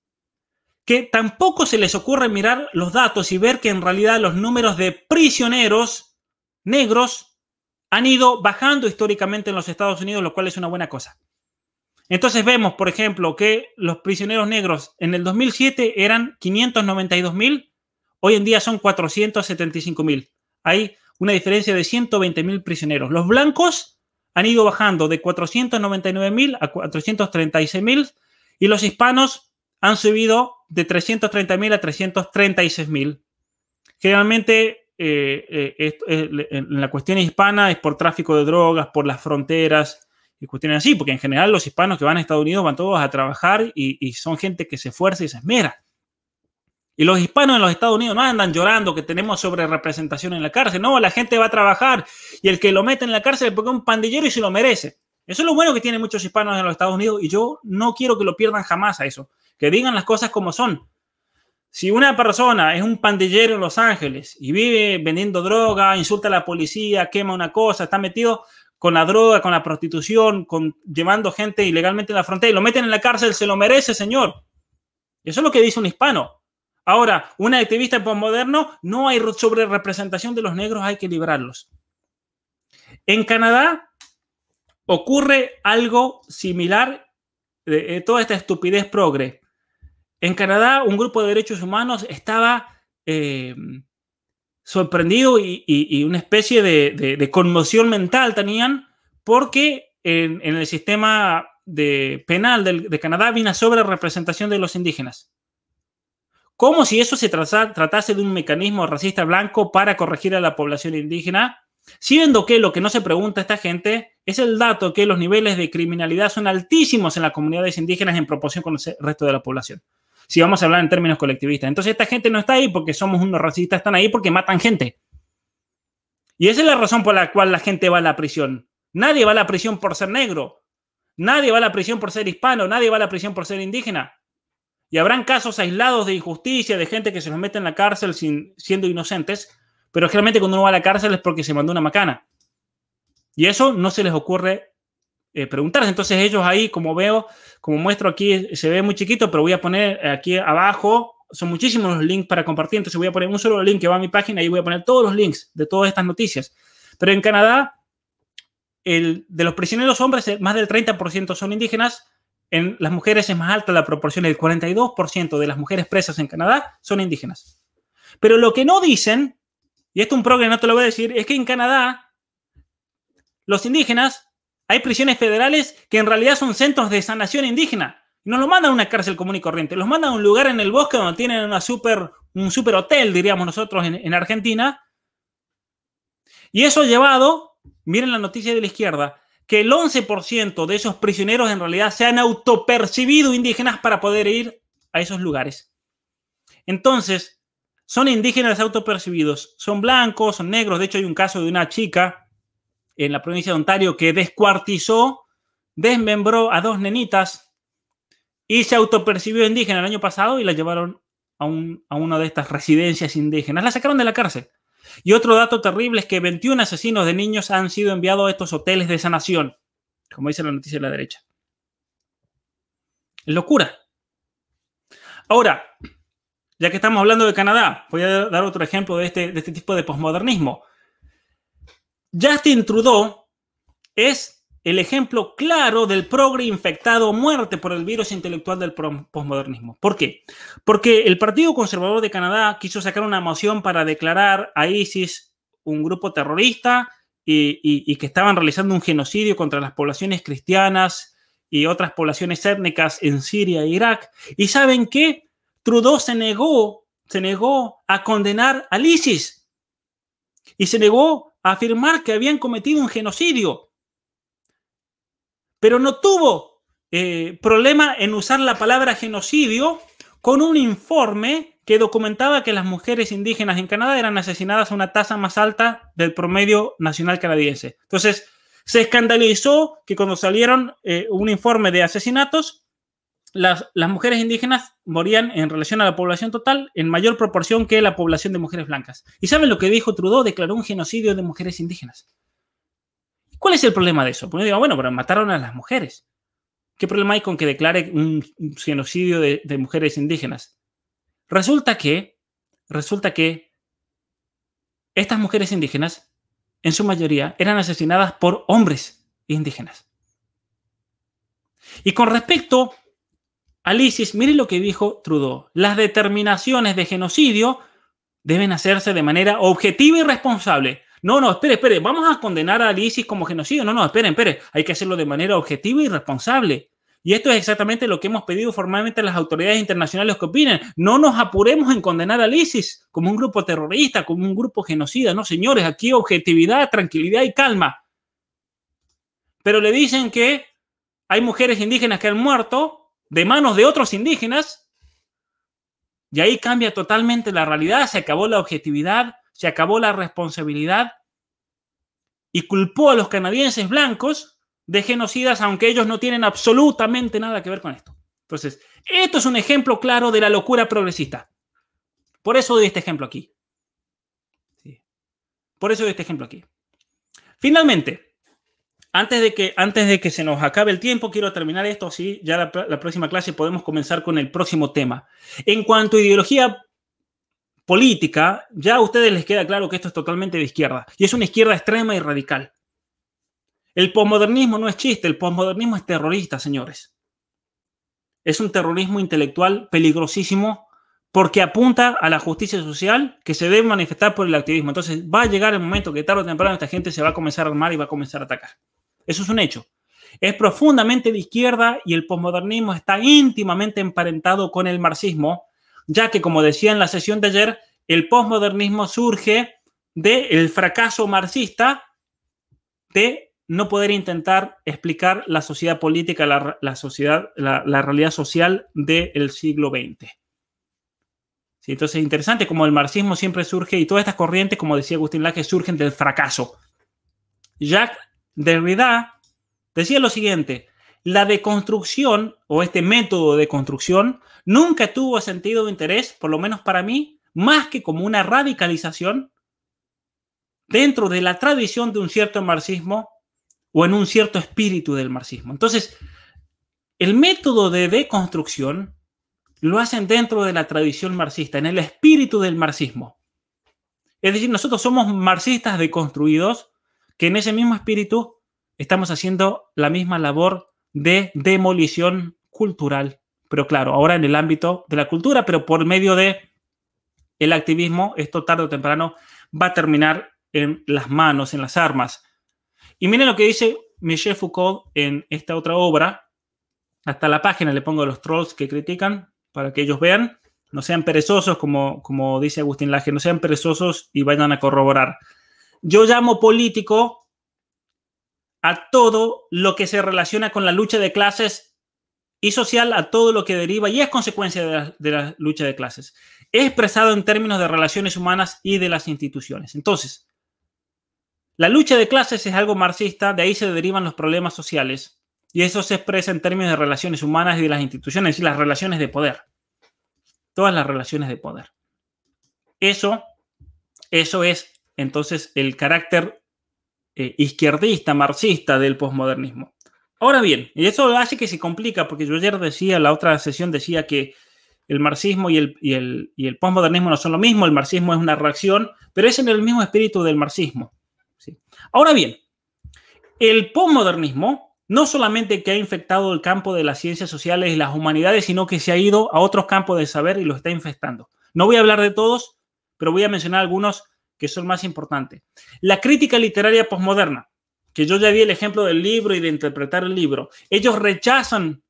que tampoco se les ocurre mirar los datos y ver que en realidad los números de prisioneros negros han ido bajando históricamente en los Estados Unidos, lo cual es una buena cosa. Entonces vemos, por ejemplo, que los prisioneros negros en el 2007 eran 592 mil, hoy en día son 475 mil. Hay una diferencia de 120 mil prisioneros. Los blancos han ido bajando de 499.000 a 436.000 y los hispanos han subido de 330.000 a 336.000. Generalmente eh, eh, eh, en la cuestión hispana es por tráfico de drogas, por las fronteras y cuestiones así, porque en general los hispanos que van a Estados Unidos van todos a trabajar y, y son gente que se esfuerza y se esmera. Y los hispanos en los Estados Unidos no andan llorando que tenemos sobre representación en la cárcel. No, la gente va a trabajar y el que lo mete en la cárcel es porque es un pandillero y se lo merece. Eso es lo bueno que tienen muchos hispanos en los Estados Unidos y yo no quiero que lo pierdan jamás a eso. Que digan las cosas como son. Si una persona es un pandillero en Los Ángeles y vive vendiendo droga, insulta a la policía, quema una cosa, está metido con la droga, con la prostitución, con llevando gente ilegalmente en la frontera y lo meten en la cárcel, se lo merece, señor. Eso es lo que dice un hispano. Ahora, un activista postmoderno, no hay sobre representación de los negros, hay que librarlos. En Canadá ocurre algo similar de, eh, toda esta estupidez progre. En Canadá, un grupo de derechos humanos estaba em, sorprendido y, una especie de, conmoción mental tenían porque en, el sistema penal de, Canadá había una sobre representación de los indígenas como si eso se tratase de un mecanismo racista blanco para corregir a la población indígena, siendo que lo que no se pregunta a esta gente es el dato que los niveles de criminalidad son altísimos en las comunidades indígenas en proporción con el resto de la población. Si vamos a hablar en términos colectivistas. Entonces esta gente no está ahí porque somos unos racistas, están ahí porque matan gente. Y esa es la razón por la cual la gente va a la prisión. Nadie va a la prisión por ser negro. Nadie va a la prisión por ser hispano. Nadie va a la prisión por ser indígena. Y habrán casos aislados de injusticia, de gente que se los mete en la cárcel sin, siendo inocentes, pero generalmente cuando uno va a la cárcel es porque se mandó una macana. Y eso no se les ocurre eh, preguntarse. Entonces ellos ahí, como veo, como muestro aquí, se ve muy chiquito, pero voy a poner aquí abajo, son muchísimos los links para compartir, entonces voy a poner un solo link que va a mi página y voy a poner todos los links de todas estas noticias. Pero en Canadá, el, de los prisioneros hombres, más del 30% son indígenas, en las mujeres es más alta la proporción, el 42% de las mujeres presas en Canadá son indígenas. Pero lo que no dicen, y esto un programa no te lo voy a decir, es que en Canadá los indígenas hay prisiones federales que en realidad son centros de sanación indígena. No los mandan a una cárcel común y corriente, los mandan a un lugar en el bosque donde tienen una un super hotel, diríamos nosotros, en, en Argentina. Y eso ha llevado, miren la noticia de la izquierda, que el 11% de esos prisioneros en realidad se han autopercibido indígenas para poder ir a esos lugares. Entonces, son indígenas autopercibidos, son blancos, son negros. De hecho, hay un caso de una chica en la provincia de Ontario que descuartizó, desmembró a dos nenitas y se autopercibió indígena el año pasado y la llevaron a, a una de estas residencias indígenas. La sacaron de la cárcel. Y otro dato terrible es que 21 asesinos de niños han sido enviados a estos hoteles de sanación, como dice la noticia de la derecha. locura. Ahora, ya que estamos hablando de Canadá, voy a dar otro ejemplo de este, de este tipo de posmodernismo. Justin Trudeau es el ejemplo claro del progre infectado muerte por el virus intelectual del posmodernismo. ¿Por qué? Porque el Partido Conservador de Canadá quiso sacar una moción para declarar a ISIS un grupo terrorista y, que estaban realizando un genocidio contra las poblaciones cristianas y otras poblaciones étnicas en Siria e Irak. ¿Y saben qué? Trudeau se negó, se negó a condenar al ISIS y se negó a afirmar que habían cometido un genocidio pero no tuvo eh, problema en usar la palabra genocidio con un informe que documentaba que las mujeres indígenas en Canadá eran asesinadas a una tasa más alta del promedio nacional canadiense. Entonces, se escandalizó que cuando salieron eh, un informe de asesinatos, las, las, mujeres indígenas morían en relación a la población total en mayor proporción que la población de mujeres blancas. ¿Y saben lo que dijo Trudeau? Declaró un genocidio de mujeres indígenas. ¿Cuál es el problema de eso? Porque digo, bueno, pero mataron a las mujeres. ¿Qué problema hay con que declare un genocidio de, mujeres indígenas? Resulta que, resulta que estas mujeres indígenas, en su mayoría, eran asesinadas por hombres indígenas. Y con respecto a ISIS, mire lo que dijo Trudeau. Las determinaciones de genocidio deben hacerse de manera objetiva y responsable. No, no, espere, espere, vamos a condenar al ISIS como genocidio. No, no, esperen, espere, hay que hacerlo de manera objetiva y responsable. Y esto es exactamente lo que hemos pedido formalmente a las autoridades internacionales que opinen. No nos apuremos en condenar al ISIS como un grupo terrorista, como un grupo genocida. No, señores, aquí objetividad, tranquilidad y calma. Pero le dicen que hay mujeres indígenas que han muerto de manos de otros indígenas. Y ahí cambia totalmente la realidad, se acabó la objetividad, se acabó la responsabilidad y culpó a los canadienses blancos de genocidas, aunque ellos no tienen absolutamente nada que ver con esto. Entonces, esto es un ejemplo claro de la locura progresista. Por eso doy este ejemplo aquí. Por eso doy este ejemplo aquí. Finalmente, antes de, que, antes de que se nos acabe el tiempo, quiero terminar esto así. Ya la, la próxima clase podemos comenzar con el próximo tema. En cuanto a ideología política, ya a ustedes les queda claro que esto es totalmente de izquierda y es una izquierda extrema y radical. El posmodernismo no es chiste, el posmodernismo es terrorista, señores. Es un terrorismo intelectual peligrosísimo porque apunta a la justicia social que se debe manifestar por el activismo. Entonces va a llegar el momento que tarde o temprano esta gente se va a comenzar a armar y va a comenzar a atacar. Eso es un hecho. Es profundamente de izquierda y el posmodernismo está íntimamente emparentado con el marxismo, ya que, como decía en la sesión de ayer, el posmodernismo surge del fracaso marxista de no poder intentar explicar la sociedad política, la, sociedad, la, realidad social del siglo XX. entonces es interesante como el marxismo siempre surge y todas estas corrientes, como decía Agustín Laje, surgen del fracaso. Jacques Derrida decía lo siguiente, la deconstrucción o este método de construcción nunca tuvo sentido de interés, por lo menos para mí, más que como una radicalización dentro de la tradición de un cierto marxismo o en un cierto espíritu del marxismo. Entonces, el método de deconstrucción lo hacen dentro de la tradición marxista, en el espíritu del marxismo. Es decir, nosotros somos marxistas deconstruidos que en ese mismo espíritu estamos haciendo la misma labor de demolición cultural. Pero claro, ahora en el ámbito de la cultura, pero por medio de el activismo, esto tarde o temprano va a terminar en las manos, en las armas. Y miren lo que dice Michel Foucault en esta otra obra. Hasta la página le pongo los trolls que critican para que ellos vean. No sean perezosos, como, como dice Agustín Laje, no sean perezosos y vayan a corroborar. Yo llamo político a todo lo que se relaciona con la lucha de clases y social, a todo lo que deriva y es consecuencia de la, lucha de clases. Es expresado en términos de relaciones humanas y de las instituciones. Entonces, la lucha de clases es algo marxista, de ahí se derivan los problemas sociales y eso se expresa en términos de relaciones humanas y de las instituciones y las relaciones de poder. Todas las relaciones de poder. Eso, eso es entonces el carácter eh, izquierdista, marxista del posmodernismo. Ahora bien, y eso hace que se complica, porque yo ayer decía, la otra sesión decía que el marxismo y el, y el, posmodernismo no son lo mismo, el marxismo es una reacción, pero es en el mismo espíritu del marxismo. Ahora bien, el posmodernismo no solamente que ha infectado el campo de las ciencias sociales y las humanidades, sino que se ha ido a otros campos de saber y lo está infectando. No voy a hablar de todos, pero voy a mencionar algunos que eso más importante. La crítica literaria posmoderna, que yo ya vi el ejemplo del libro y de interpretar el libro, ellos rechazan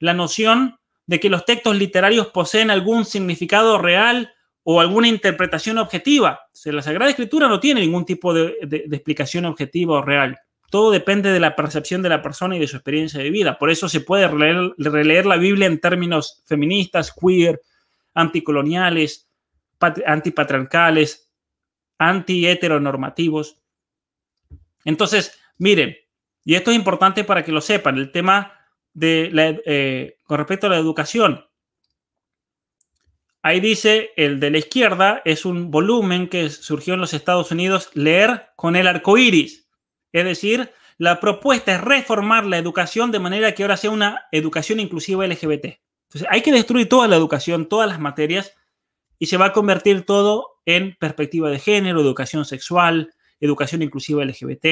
la noción de que los textos literarios poseen algún significado real o alguna interpretación objetiva. la Sagrada Escritura no tiene ningún tipo de, explicación objetiva o real. Todo depende de la percepción de la persona y de su experiencia de vida. Por eso se puede releer, releer la Biblia en términos feministas, queer, anticoloniales, antipatriarcales, anti-heteronormativos. Entonces, miren, y esto es importante para que lo sepan, el tema de eh, con respecto a la educación. Ahí dice, el de la izquierda es un volumen que surgió en los Estados Unidos, leer con el arco iris. Es decir, la propuesta es reformar la educación de manera que ahora sea una educación inclusiva LGBT. Entonces, hay que destruir toda la educación, todas las materias, y se va a convertir todo en perspectiva de género, educación sexual, educación inclusiva LGBT.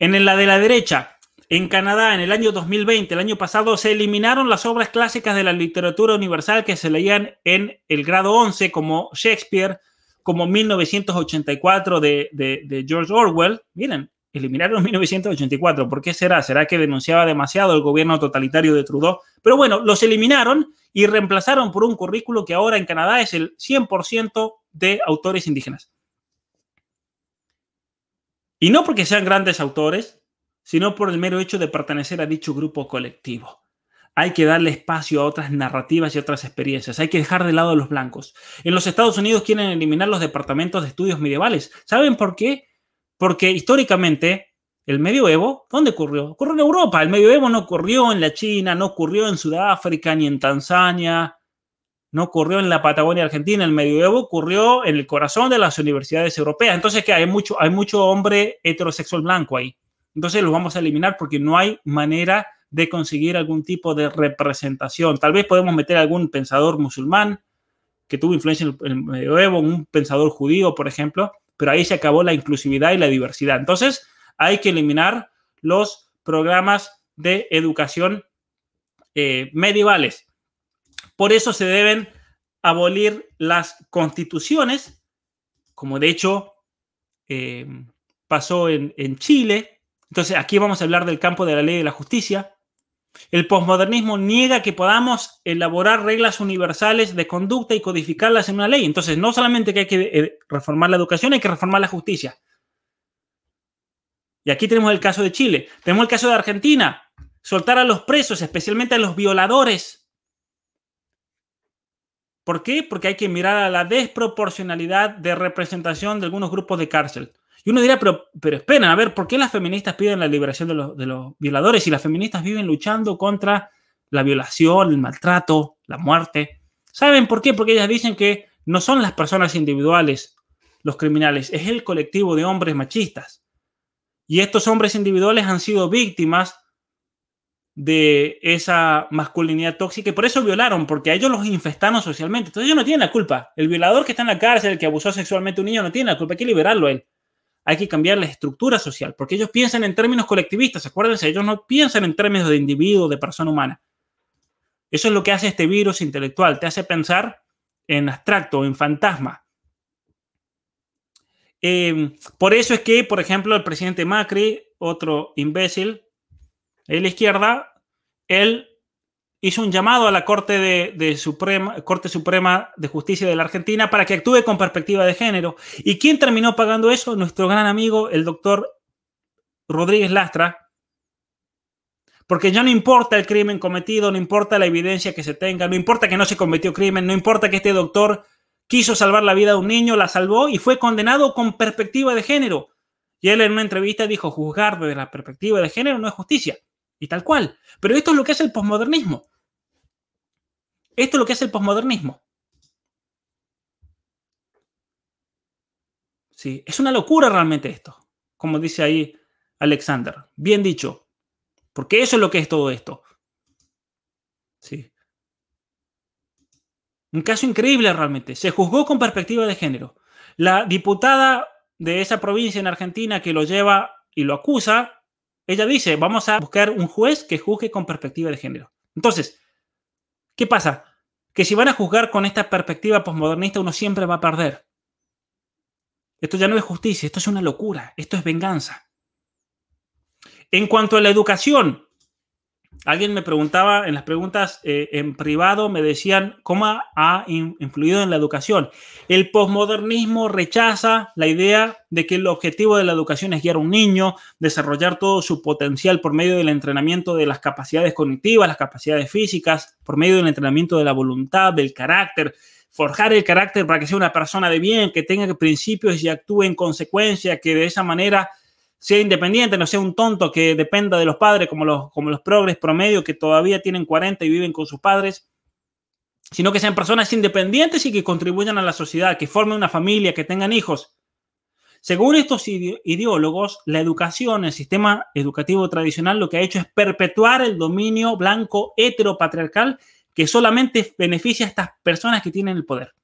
En la de la derecha, en Canadá, en el año 2020, el año pasado, se eliminaron las obras clásicas de la literatura universal que se leían en el grado 11, como Shakespeare, como 1984 de, George Orwell. Miren, eliminaron 1984. ¿Por qué será? ¿Será que denunciaba demasiado el gobierno totalitario de Trudeau? Pero bueno, los eliminaron y reemplazaron por un currículo que ahora en Canadá es el 100% de autores indígenas. Y no porque sean grandes autores, sino por el mero hecho de pertenecer a dicho grupo colectivo. Hay que darle espacio a otras narrativas y otras experiencias. Hay que dejar de lado a los blancos. En los Estados Unidos quieren eliminar los departamentos de estudios medievales. ¿Saben por qué? Porque históricamente el medioevo, ¿dónde ocurrió? Ocurrió en Europa. El medioevo no ocurrió en la China, no ocurrió en Sudáfrica, ni en Tanzania, no ocurrió en la Patagonia Argentina. El medioevo ocurrió en el corazón de las universidades europeas. Entonces, que hay mucho, hay mucho hombre heterosexual blanco ahí. Entonces, los vamos a eliminar porque no hay manera de conseguir algún tipo de representación. Tal vez podemos meter algún pensador musulmán que tuvo influencia en el medioevo, un pensador judío, por ejemplo, pero ahí se acabó la inclusividad y la diversidad. Entonces, hay que eliminar los programas de educación eh, medievales. Por eso se deben abolir las constituciones, como de hecho eh, pasó en, en Chile. Entonces aquí vamos a hablar del campo de la ley de la justicia. El posmodernismo niega que podamos elaborar reglas universales de conducta y codificarlas en una ley. Entonces, no solamente que hay que eh, reformar la educación, hay que reformar la justicia. Y aquí tenemos el caso de Chile, tenemos el caso de Argentina, soltar a los presos, especialmente a los violadores. ¿Por qué? Porque hay que mirar a la desproporcionalidad de representación de algunos grupos de cárcel. Y uno dirá, pero, esperen, a ver, ¿por qué las feministas piden la liberación de los, de los violadores si las feministas viven luchando contra la violación, el maltrato, la muerte? ¿Saben por qué? Porque ellas dicen que no son las personas individuales los criminales, es el colectivo de hombres machistas. Y estos hombres individuales han sido víctimas de esa masculinidad tóxica y por eso violaron, porque a ellos los infestaron socialmente. Entonces ellos no tienen la culpa. El violador que está en la cárcel, el que abusó sexualmente a un niño, no tiene la culpa. Hay que liberarlo a él. Hay que cambiar la estructura social, porque ellos piensan en términos colectivistas, acuérdense, ellos no piensan en términos de individuo, de persona humana. Eso es lo que hace este virus intelectual, te hace pensar en abstracto, en fantasma. Em, por eso es que, por ejemplo, el presidente Macri, otro imbécil de la izquierda, él hizo un llamado a la Corte, Suprema, Corte Suprema de Justicia de la Argentina para que actúe con perspectiva de género. ¿Y quién terminó pagando eso? Nuestro gran amigo, el doctor Rodríguez Lastra. Porque ya no importa el crimen cometido, no importa la evidencia que se tenga, no importa que no se cometió crimen, no importa que este doctor quiso salvar la vida de un niño, la salvó y fue condenado con perspectiva de género. Y él en una entrevista dijo, juzgar desde la perspectiva de género no es justicia. Y tal cual. Pero esto es lo que hace el posmodernismo. Esto es lo que hace el posmodernismo. Sí, es una locura realmente esto, como dice ahí Alexander. Bien dicho. Porque eso es lo que es todo esto. Sí. Un caso increíble realmente. Se juzgó con perspectiva de género. La diputada de esa provincia en Argentina que lo lleva y lo acusa, ella dice, vamos a buscar un juez que juzgue con perspectiva de género. Entonces, ¿qué pasa? Que si van a juzgar con esta perspectiva posmodernista, uno siempre va a perder. Esto ya no es justicia, esto es una locura, esto es venganza. En cuanto a la educación, Alguien me preguntaba en las preguntas eh, en privado, me decían cómo ha influido en la educación. El posmodernismo rechaza la idea de que el objetivo de la educación es guiar a un niño, desarrollar todo su potencial por medio del entrenamiento de las capacidades cognitivas, las capacidades físicas, por medio del entrenamiento de la voluntad, del carácter, forjar el carácter para que sea una persona de bien, que tenga principios y actúe en consecuencia, que de esa manera sea independiente, no sea un tonto que dependa de los padres, como los, como los progres promedio que todavía tienen 40 y viven con sus padres, sino que sean personas independientes y que contribuyan a la sociedad, que formen una familia, que tengan hijos. Según estos ideólogos, la educación, el sistema educativo tradicional, lo que ha hecho es perpetuar el dominio blanco heteropatriarcal que solamente beneficia a estas personas que tienen el poder.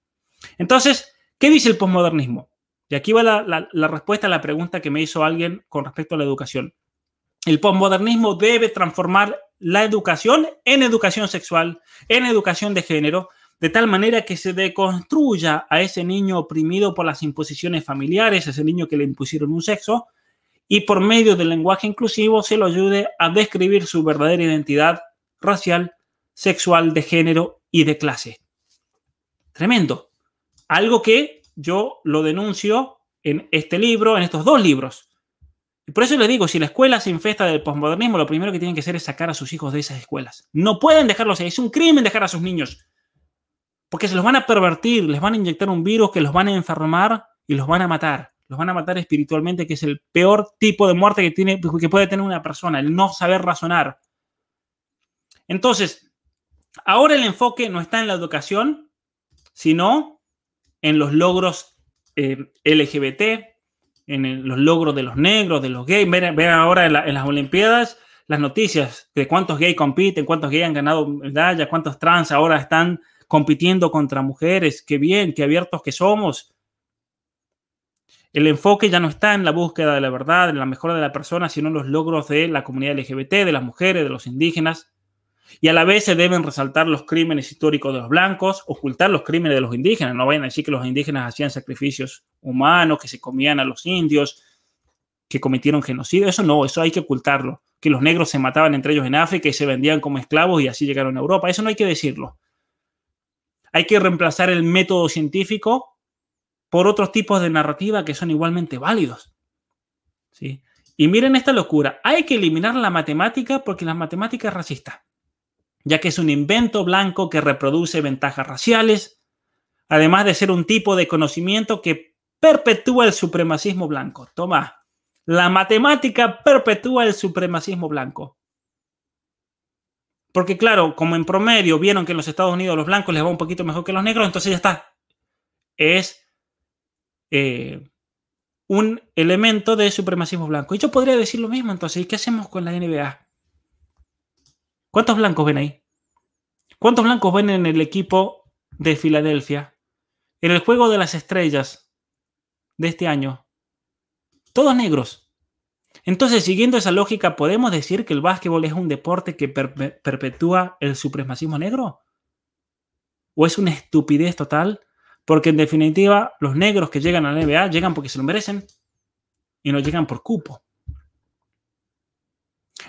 Entonces, ¿qué dice el posmodernismo? Y aquí va la, respuesta a la pregunta que me hizo alguien con respecto a la educación. El posmodernismo debe transformar la educación en educación sexual, en educación de género, de tal manera que se deconstruya a ese niño oprimido por las imposiciones familiares, ese niño que le impusieron un sexo, y por medio del lenguaje inclusivo se lo ayude a describir su verdadera identidad racial, sexual, de género y de clase. Tremendo. Algo que yo lo denuncio en este libro, en estos dos libros. Y por eso les digo, si la escuela se infesta del posmodernismo, lo primero que tienen que hacer es sacar a sus hijos de esas escuelas. No pueden dejarlos ahí, es un crimen dejar a sus niños. Porque se los van a pervertir, les van a inyectar un virus que los van a enfermar y los van a matar. Los van a matar espiritualmente, que es el peor tipo de muerte que, tiene, que puede tener una persona, el no saber razonar. Entonces, ahora el enfoque no está en la educación, sino en los logros eh, LGBT, en los logros de los negros, de los gays. Ven, ahora en, en, las Olimpiadas las noticias de cuántos gays compiten, cuántos gays han ganado medallas, cuántos trans ahora están compitiendo contra mujeres. Qué bien, qué abiertos que somos. El enfoque ya no está en la búsqueda de la verdad, en la mejora de la persona, sino en los logros de la comunidad LGBT, de las mujeres, de los indígenas, y a la vez se deben resaltar los crímenes históricos de los blancos, ocultar los crímenes de los indígenas. No vayan a decir que los indígenas hacían sacrificios humanos, que se comían a los indios, que cometieron genocidio. Eso no, eso hay que ocultarlo. Que los negros se mataban entre ellos en África y se vendían como esclavos y así llegaron a Europa. Eso no hay que decirlo. Hay que reemplazar el método científico por otros tipos de narrativa que son igualmente válidos. ¿Sí? Y miren esta locura. Hay que eliminar la matemática porque la matemática es racista ya que es un invento blanco que reproduce ventajas raciales, además de ser un tipo de conocimiento que perpetúa el supremacismo blanco. Toma, la matemática perpetúa el supremacismo blanco. Porque claro, como en promedio vieron que en los Estados Unidos los blancos les va un poquito mejor que los negros, entonces ya está. Es eh, un elemento de supremacismo blanco. Y yo podría decir lo mismo, entonces, ¿y qué hacemos con la NBA? ¿Cuántos blancos ven ahí? ¿Cuántos blancos ven en el equipo de Filadelfia? En el juego de las estrellas de este año. Todos negros. Entonces, siguiendo esa lógica, ¿podemos decir que el básquetbol es un deporte que perpetúa el supremacismo negro? ¿O es una estupidez total? Porque en definitiva, los negros que llegan a la NBA llegan porque se lo merecen y no llegan por cupo.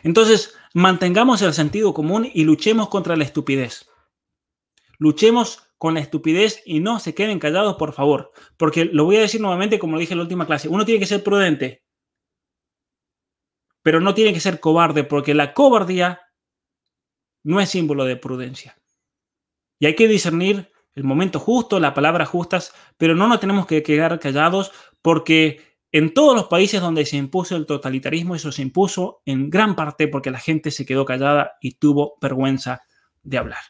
Entonces, mantengamos el sentido común y luchemos contra la estupidez. Luchemos con la estupidez y no se queden callados, por favor. Porque lo voy a decir nuevamente, como lo dije en la última clase, uno tiene que ser prudente, pero no tiene que ser cobarde, porque la cobardía no es símbolo de prudencia. Y hay que discernir el momento justo, las palabras justas, pero no nos tenemos que quedar callados porque en todos los países donde se impuso el totalitarismo, eso se impuso en gran parte porque la gente se quedó callada y tuvo vergüenza de hablar.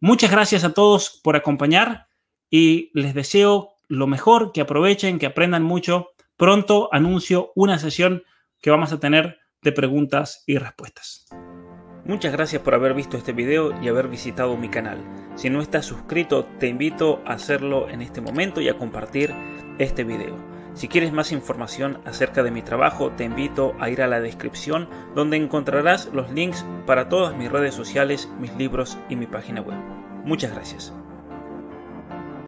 Muchas gracias a todos por acompañar y les deseo lo mejor, que aprovechen, que aprendan mucho. Pronto anuncio una sesión que vamos a tener de preguntas y respuestas. Muchas gracias por haber visto este video y haber visitado mi canal. Si no estás suscrito, te invito a hacerlo en este momento y a compartir este video. Si quieres más información acerca de mi trabajo, te invito a ir a la descripción donde encontrarás los links para todas mis redes sociales, mis libros y mi página web. Muchas gracias.